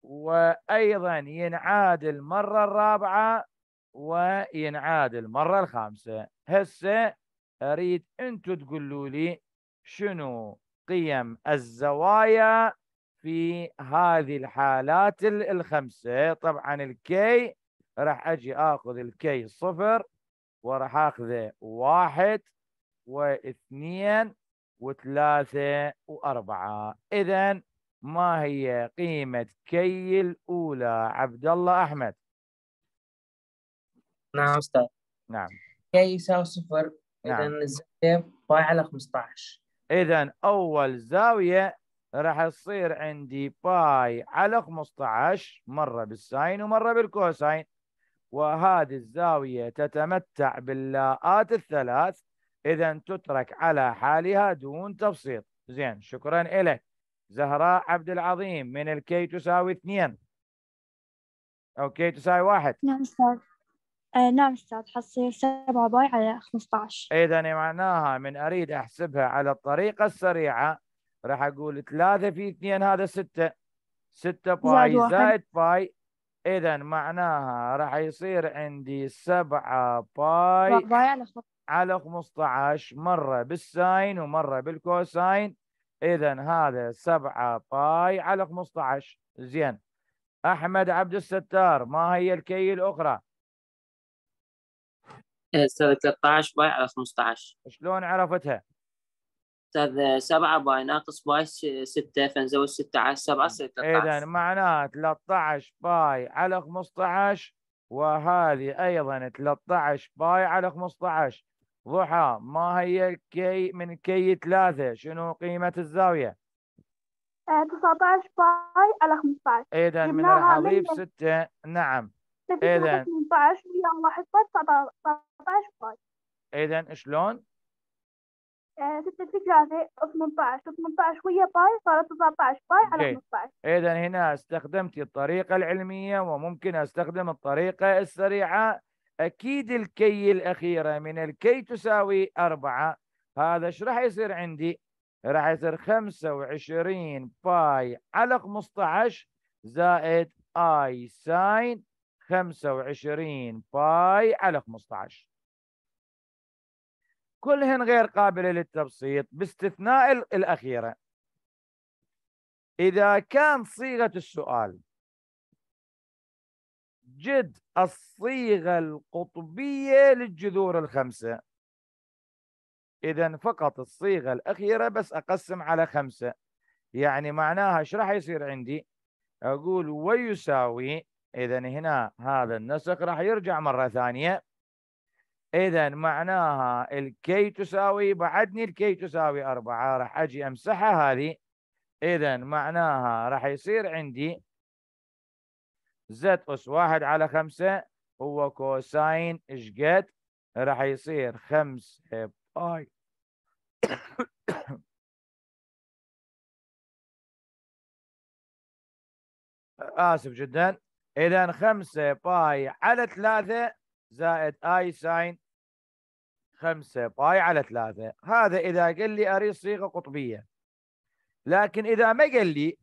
وايضا ينعاد المره الرابعه وينعاد المره الخامسه هسه اريد انتم تقولوا لي شنو قيم الزوايا في هذه الحالات الخمسه طبعا الكي راح اجي اخذ الكي صفر وراح اخذه واحد واثنين وثلاثة وأربعة إذا ما هي قيمة كي الأولى عبد الله أحمد نعم أستاذ نعم كي يساوي صفر نعم. إذا الزاوية باي على 15 إذا أول زاوية راح تصير عندي باي على 15 مرة بالساين ومرة بالكوساين وهذه الزاوية تتمتع باللاءات الثلاث إذا تترك على حالها دون تبسيط زين شكرا لك زهراء عبد العظيم من الكي تساوي اثنين أو كي تساوي واحد نعم أستاذ آه، نعم أستاذ حصير 7 باي على 15 إذا معناها من أريد أحسبها على الطريقة السريعة راح أقول 3 في 2 هذا 6 6 باي زائد باي اذا معناها راح يصير عندي 7 باي على 15 مره بالساين ومره بالكوساين اذا هذا 7 باي على 15 زين احمد عبد الستار ما هي الكي الاخرى؟ 13 إيه، باي على 15 شلون عرفتها؟ ناخذ سبعة باي ناقص باي ستة فنزود ستة على سبعة يصير إذا معناها 13 باي على 15 وهذه أيضا 13 باي على 15 ضحى ما هي الكي من كي ثلاثة شنو قيمة الزاوية؟ 19 آه، باي على 15 إذا من الحضيف 6 نعم إذا 18 ويا 1 19 باي إذا شلون؟ ستة ثلاثة 18 18 ويا باي صارت 19 باي على 15 إذا هنا استخدمت الطريقة العلمية وممكن أستخدم الطريقة السريعة أكيد الكي الأخيرة من الكي تساوي أربعة هذا إيش راح يصير عندي؟ راح يصير 25 باي على 15 زائد اي ساين 25 باي على 15 كلهن غير قابلة للتبسيط باستثناء الأخيرة إذا كان صيغة السؤال جد الصيغة القطبية للجذور الخمسة إذا فقط الصيغة الأخيرة بس أقسم على خمسة يعني معناها ايش راح يصير عندي؟ أقول ويساوي إذا هنا هذا النسق راح يرجع مرة ثانية اذا معناها الكي تساوي بعدني الكي تساوي أربعة راح اجي امسحها هذه اذا معناها راح يصير عندي زد اس واحد على خمسة هو كوساين ايش قد راح يصير خمسة باي اسف جدا اذا خمسة باي على ثلاثة زائد اي ساين خمسة باي على ثلاثة هذا إذا قال لي أريد صيغة قطبية لكن إذا ما قال لي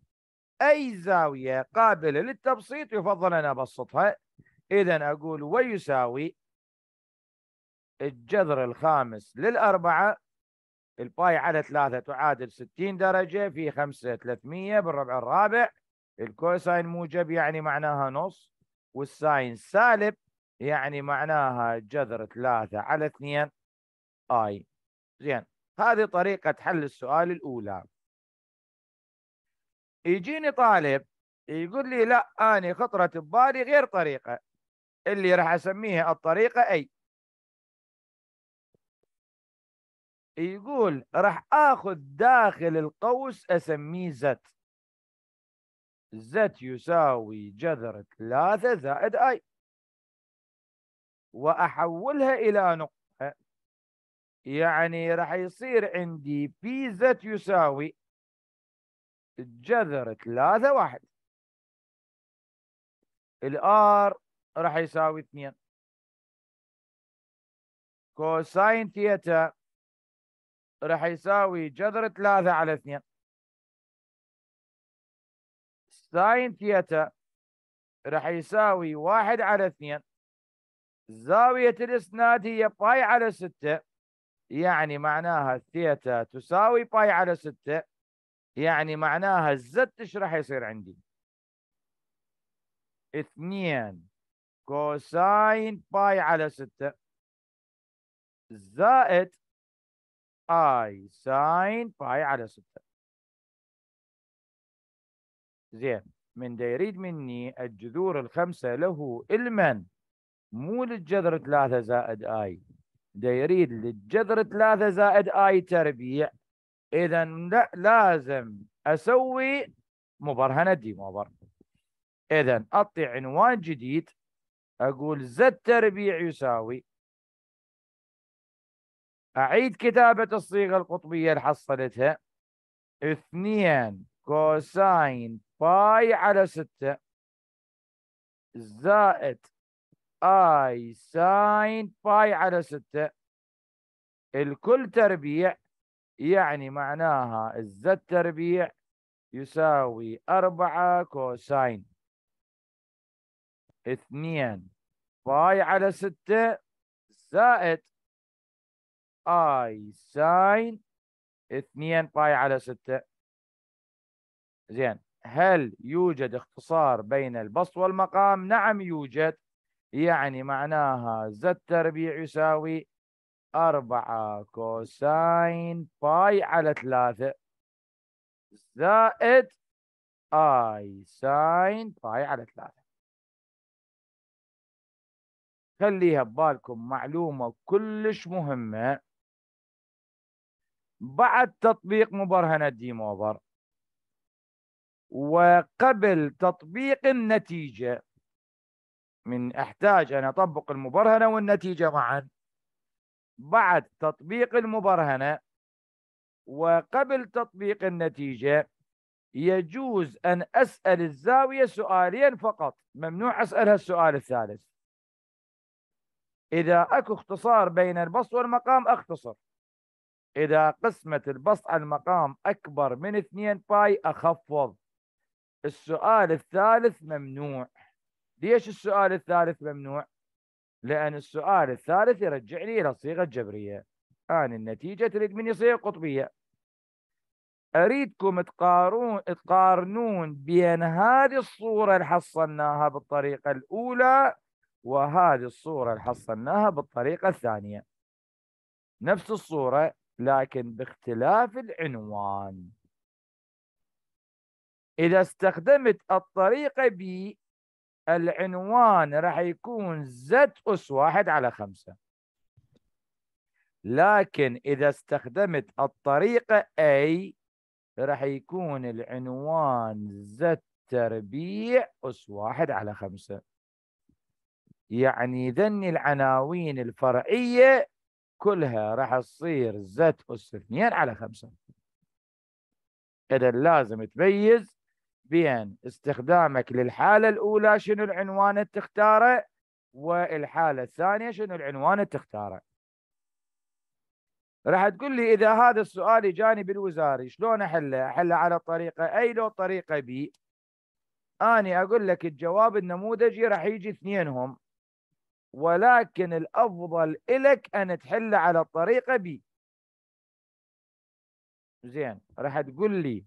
أي زاوية قابلة للتبسيط يفضل أن أبسطها إذا أقول ويساوي الجذر الخامس للأربعة الباي على ثلاثة تعادل 60 درجة في خمسة 300 بالربع الرابع الكوساين موجب يعني معناها نص والساين سالب يعني معناها جذر ثلاثة على اثنين اي زين هذه طريقه حل السؤال الاولى يجيني طالب يقول لي لا اني خطره ببالي غير طريقه اللي راح اسميها الطريقه اي يقول راح اخذ داخل القوس اسميه زد زد يساوي جذر 3 زائد اي واحولها الى نقطه يعني راح يصير عندي بي زد يساوي جذر 3 1 الار راح يساوي 2 كوساين ثيتا راح يساوي جذر 3 على 2 ساين ثيتا راح يساوي 1 على 2 زاوية الاسناد هي باي على 6 يعني معناها الثيتا تساوي باي على 6 يعني معناها الزد ايش راح يصير عندي؟ 2 كوساين باي على 6 زائد اي ساين باي على 6 زين من دا يريد مني الجذور الخمسة له المن مو للجذر 3 زائد اي دا يريد للجذر ثلاثة زائد اي تربيع اذا لا لازم اسوي مبرهنة دي مبر اذا اعطي عنوان جديد اقول زد تربيع يساوي اعيد كتابة الصيغة القطبية اللي حصلتها اثنين كوساين باي على ستة زائد اي ساين باي على 6 الكل تربيع يعني معناها الزد تربيع يساوي 4 كوساين 2 باي على 6 زائد اي ساين 2 باي على 6 زين هل يوجد اختصار بين البسط والمقام؟ نعم يوجد يعني معناها زد تربيع يساوي أربعة كوساين باي على ثلاثة زائد اي ساين باي على ثلاثة خليها ببالكم معلومة كلش مهمة بعد تطبيق مبرهنة دي موفر وقبل تطبيق النتيجة من احتاج ان اطبق المبرهنه والنتيجه معا بعد تطبيق المبرهنه وقبل تطبيق النتيجه يجوز ان اسال الزاويه سؤالين فقط ممنوع اسالها السؤال الثالث اذا اكو اختصار بين البسط والمقام اختصر اذا قسمه البسط على المقام اكبر من 2 باي اخفض السؤال الثالث ممنوع ليش السؤال الثالث ممنوع؟ لأن السؤال الثالث يرجعني إلى الصيغة الجبرية أنا النتيجة تريد مني صيغة قطبية أريدكم تقارون تقارنون بين هذه الصورة اللي حصلناها بالطريقة الأولى وهذه الصورة اللي حصلناها بالطريقة الثانية نفس الصورة لكن باختلاف العنوان إذا استخدمت الطريقة بي العنوان راح يكون زد أس واحد على خمسة لكن إذا استخدمت الطريقة A راح يكون العنوان زد تربيع أس واحد على خمسة يعني ذني العناوين الفرعية كلها راح تصير زد أس اثنين على خمسة إذا لازم تميز بين استخدامك للحالة الأولى شنو العنوان اللي تختاره والحالة الثانية شنو العنوان اللي تختاره راح تقول لي إذا هذا السؤال جاني بالوزاري شلون أحله أحله على طريقة أي لو طريقة بي أني أقول لك الجواب النموذجي راح يجي اثنينهم ولكن الأفضل إلك أن تحله على الطريقة بي زين راح تقول لي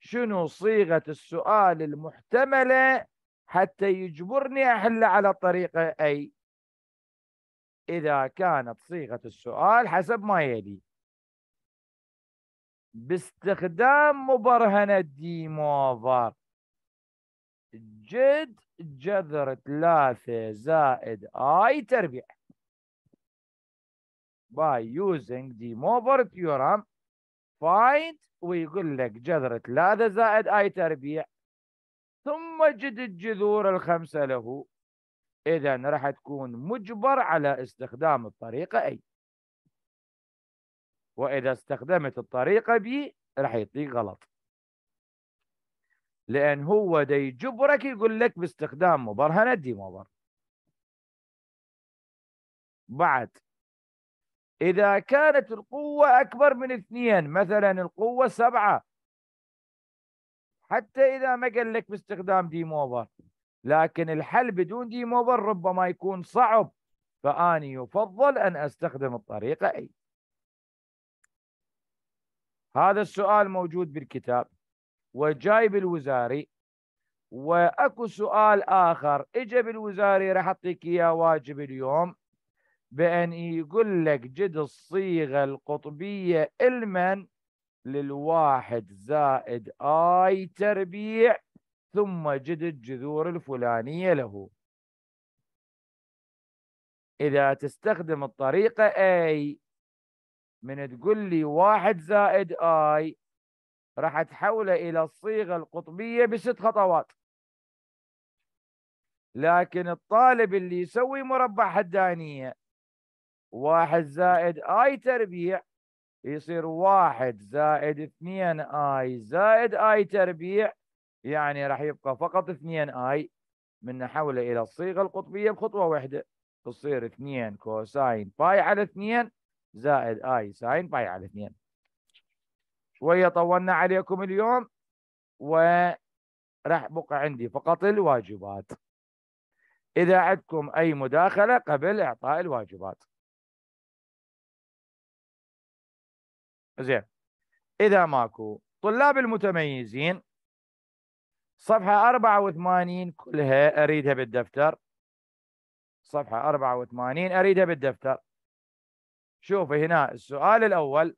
شنو صيغة السؤال المحتملة حتى يجبرني أحل على الطريقة أي إذا كانت صيغة السؤال حسب ما يلي باستخدام مبرهنة موفر جد جذر ثلاثة زائد آي تربيع by using the Mover theorem فايند ويقول لك جذرة لاذا زائد اي تربيع ثم جد الجذور الخمسة له إذا راح تكون مجبر على استخدام الطريقة أي وإذا استخدمت الطريقة بي راح يعطيك غلط لأن هو دا يجبرك يقول لك باستخدام مبرهنة دي مبر بعد إذا كانت القوة أكبر من اثنين مثلا القوة سبعة حتى إذا ما قال لك باستخدام ديموفر لكن الحل بدون ديموفر ربما يكون صعب فأني يفضل أن أستخدم الطريقة أي هذا السؤال موجود بالكتاب وجاي بالوزاري واكو سؤال اخر اجى بالوزاري راح اعطيك اياه واجب اليوم بأن يقول لك جد الصيغة القطبية المن للواحد زائد آي تربيع ثم جد الجذور الفلانية له إذا تستخدم الطريقة A من تقول لي واحد زائد آي راح تحوله إلى الصيغة القطبية بست خطوات لكن الطالب اللي يسوي مربع حدانية واحد زائد اي تربيع يصير واحد زائد اثنين اي زائد اي تربيع يعني راح يبقى فقط اثنين اي من نحوله الى الصيغه القطبيه بخطوه واحده تصير اثنين كوساين باي على اثنين زائد اي ساين باي على اثنين شويه طولنا عليكم اليوم وراح بقى عندي فقط الواجبات إذا عندكم أي مداخلة قبل إعطاء الواجبات زين اذا ماكو طلاب المتميزين صفحه 84 كلها اريدها بالدفتر صفحه 84 اريدها بالدفتر شوف هنا السؤال الاول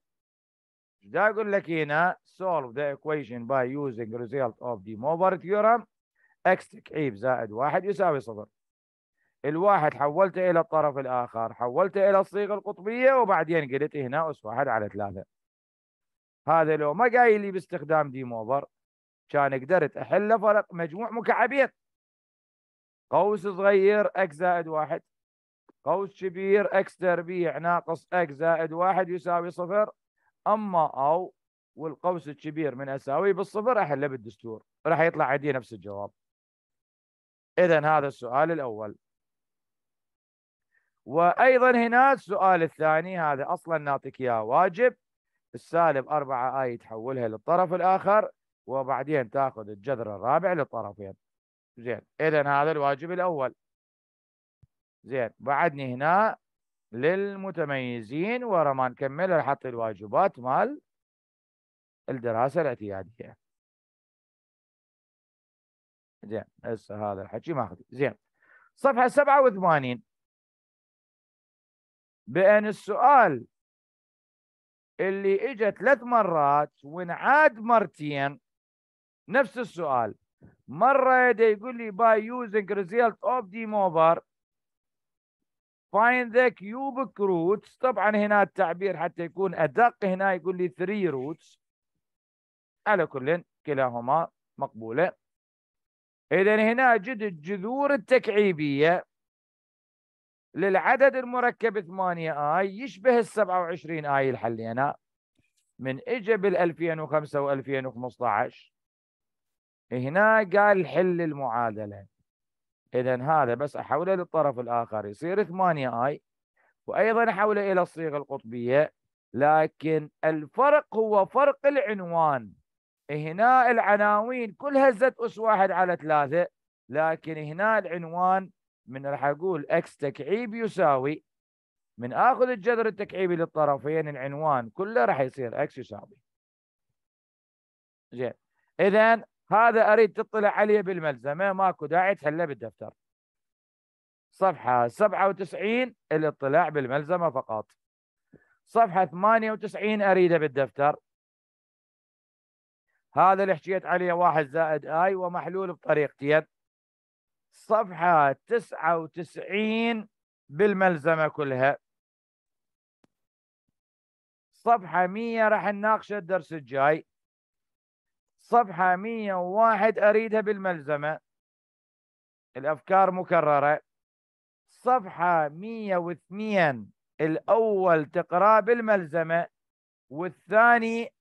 دا اقول لك هنا solve the equation by using result of the Mover theorem x تكعيب زائد واحد يساوي صفر الواحد حولته الى الطرف الاخر حولته الى الصيغه القطبيه وبعدين قلت هنا اس واحد على ثلاثه هذا لو ما قايل لي باستخدام دي موفر كان قدرت احله فرق مجموع مكعبين قوس صغير اكس زائد واحد قوس كبير اكس تربيع ناقص اكس زائد واحد يساوي صفر اما او والقوس الكبير من اساوي بالصفر احله بالدستور راح يطلع عندي نفس الجواب اذا هذا السؤال الاول وايضا هنا السؤال الثاني هذا اصلا نعطيك اياه واجب السالب 4 اي تحولها للطرف الاخر وبعدين تاخذ الجذر الرابع للطرفين زين اذا هذا الواجب الاول زين بعدني هنا للمتميزين ورا ما نكمل راح الواجبات مال الدراسه الاعتياديه زين هسه هذا الحكي ماخذ زين صفحه 87 بان السؤال اللي اجى ثلاث مرات وانعاد مرتين نفس السؤال مره يدي يقول لي باي يوزنج ريزلت اوف دي اوفر فاين ذا كيوبك روتس طبعا هنا التعبير حتى يكون ادق هنا يقول لي 3 روتس على كل كلاهما مقبوله اذا هنا جد الجذور التكعيبيه للعدد المركب 8 اي يشبه ال 27 اي اللي حليناه من اجى بال 2005 و2015 هنا قال حل المعادله اذا هذا بس احوله للطرف الاخر يصير 8 اي وايضا احوله الى الصيغه القطبيه لكن الفرق هو فرق العنوان هنا العناوين كلها زت اس واحد على ثلاثه لكن هنا العنوان من راح اقول اكس تكعيب يساوي من اخذ الجذر التكعيبي للطرفين العنوان كله راح يصير اكس يساوي زين اذا هذا اريد تطلع عليه بالملزمه ماكو داعي تحله بالدفتر صفحه 97 الاطلاع بالملزمه فقط صفحه 98 اريده بالدفتر هذا اللي حكيت عليه واحد زائد اي ومحلول بطريقتين صفحة 99 بالملزمة كلها صفحة 100 راح نناقشها الدرس الجاي صفحة 101 أريدها بالملزمة الأفكار مكررة صفحة 102 الأول تقرأ بالملزمة والثاني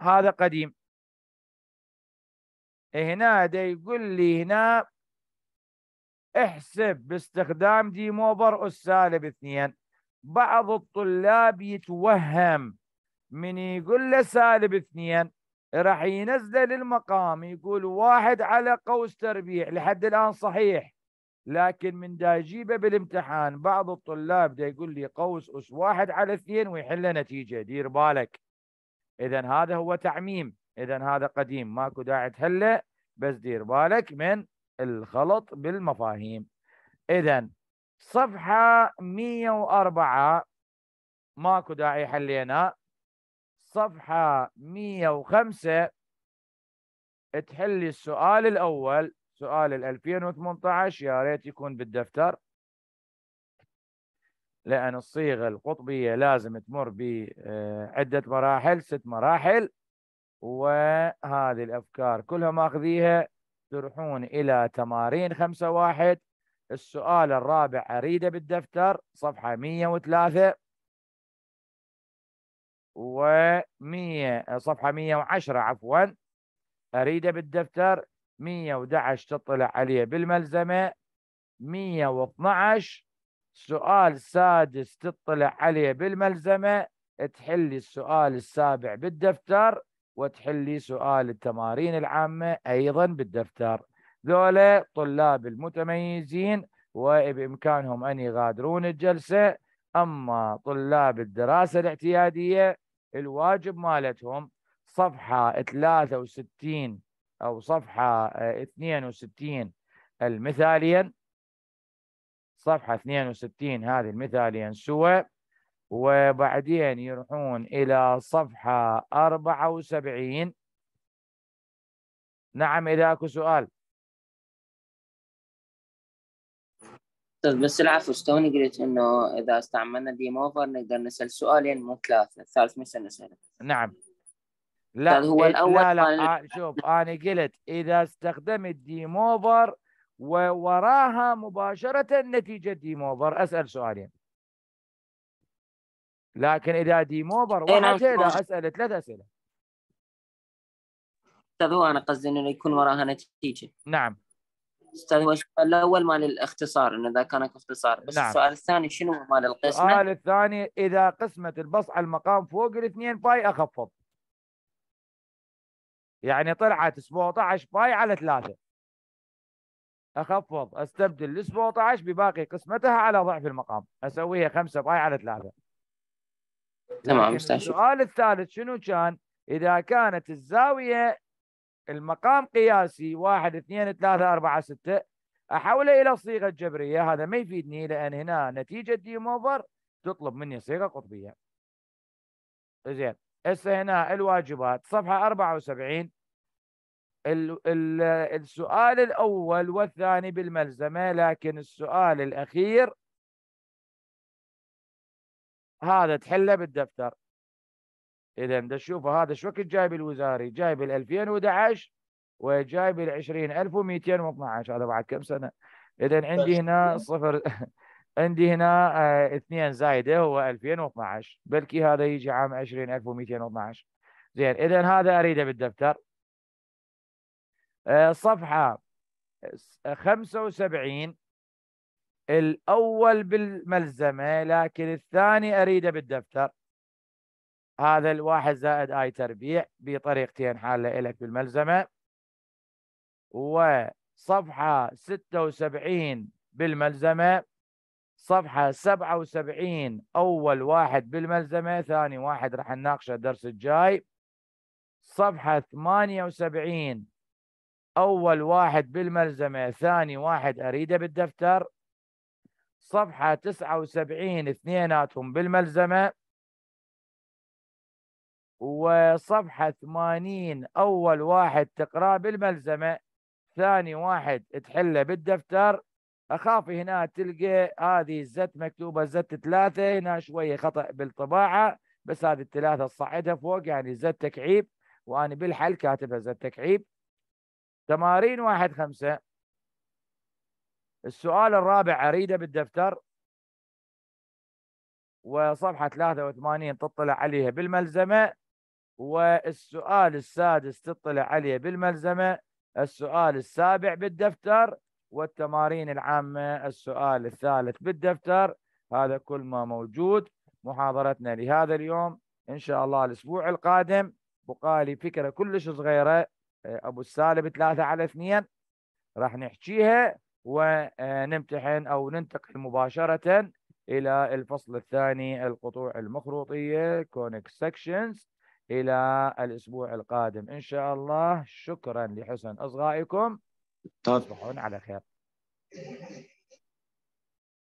هذا قديم هنا ده يقول لي هنا احسب باستخدام دي موبر اس سالب اثنين بعض الطلاب يتوهم من يقول له سالب اثنين راح ينزل للمقام يقول واحد على قوس تربيع لحد الان صحيح لكن من دا يجيبه بالامتحان بعض الطلاب دا يقول لي قوس اس واحد على اثنين ويحل نتيجه دير بالك اذا هذا هو تعميم اذا هذا قديم ماكو داعي تهلأ بس دير بالك من الخلط بالمفاهيم اذا صفحة 104 ماكو داعي حلينا صفحة 105 تحلي السؤال الأول سؤال ال 2018 يا ريت يكون بالدفتر لأن الصيغة القطبية لازم تمر بعدة مراحل ست مراحل وهذه الافكار كلها ماخذيها تروحون الى تمارين خمسة واحد السؤال الرابع اريده بالدفتر صفحه 103 و 100 صفحه 110 عفوا اريده بالدفتر 111 تطلع عليه بالملزمه 112 سؤال سادس تطلع عليه بالملزمه تحلي السؤال السابع بالدفتر وتحلي سؤال التمارين العامة أيضا بالدفتر ذولا طلاب المتميزين وبإمكانهم أن يغادرون الجلسة أما طلاب الدراسة الاعتيادية الواجب مالتهم صفحة 63 أو صفحة 62 آه، المثاليا صفحة 62 هذه المثاليا سوى وبعدين يروحون إلى صفحة 74 نعم إذا أكو سؤال طيب، بس العفو استوني قلت انه اذا استعملنا ديم اوفر نقدر نسال سؤالين مو ثلاثه، الثالث ما نسأل نعم. لا طيب، هو إيه، الاول لا لا قال... آه، شوف انا قلت اذا استخدمت ديم اوفر ووراها مباشره نتيجه ديم اوفر اسال سؤالين. لكن اذا دي واحد وانا اسئله ثلاث اسئله استاذ طيب، هو انا قصدي انه يكون وراها نتيجه نعم استاذ هو السؤال الاول مال الاختصار انه اذا كان اكو اختصار بس نعم. السؤال الثاني شنو مال القسمه؟ السؤال الثاني اذا قسمه البص على المقام فوق الاثنين باي اخفض يعني طلعت 17 باي على ثلاثه اخفض استبدل ال 17 بباقي قسمتها على ضعف المقام اسويها 5 باي على ثلاثه تمام السؤال الثالث شنو كان؟ اذا كانت الزاويه المقام قياسي 1 2 3 4 6 احوله الى صيغه جبريه هذا ما يفيدني لان هنا نتيجه ديم اوفر تطلب مني صيغه قطبيه. زين هسه هنا الواجبات صفحه 74 السؤال الاول والثاني بالملزمه لكن السؤال الاخير هذا تحله بالدفتر اذا ده تشوفوا هذا شو وقت جايب الوزاري جايب ال 2011 وجايب ال 20212 هذا بعد كم سنه اذا عندي هنا صفر عندي هنا آه، اثنين زايده هو 2012 بلكي هذا يجي عام 20212 زين اذا هذا اريده بالدفتر آه، صفحه 75 الأول بالملزمة لكن الثاني أريده بالدفتر هذا الواحد زائد آي تربيع بطريقتين حالة لك بالملزمة وصفحة 76 بالملزمة صفحة 77 أول واحد بالملزمة ثاني واحد راح نناقشه الدرس الجاي صفحة 78 أول واحد بالملزمة ثاني واحد أريده بالدفتر صفحة 79 اثنيناتهم بالملزمة وصفحة 80 أول واحد تقرأ بالملزمة ثاني واحد تحله بالدفتر أخاف هنا تلقى هذه الزت مكتوبة زت ثلاثة هنا شوية خطأ بالطباعة بس هذه الثلاثة صعدها فوق يعني زت تكعيب وأنا بالحل كاتبها زت تكعيب تمارين واحد خمسة السؤال الرابع أريده بالدفتر وصفحة 83 تطلع عليها بالملزمة والسؤال السادس تطلع عليه بالملزمة السؤال السابع بالدفتر والتمارين العامة السؤال الثالث بالدفتر هذا كل ما موجود محاضرتنا لهذا اليوم إن شاء الله الأسبوع القادم بقالي فكرة كلش صغيرة أبو السالب 3 على 2 راح نحكيها ونمتحن أو ننتقل مباشرة إلى الفصل الثاني القطوع المخروطية كونكس سكشنز إلى الأسبوع القادم إن شاء الله شكرا لحسن إصغائكم تصبحون على خير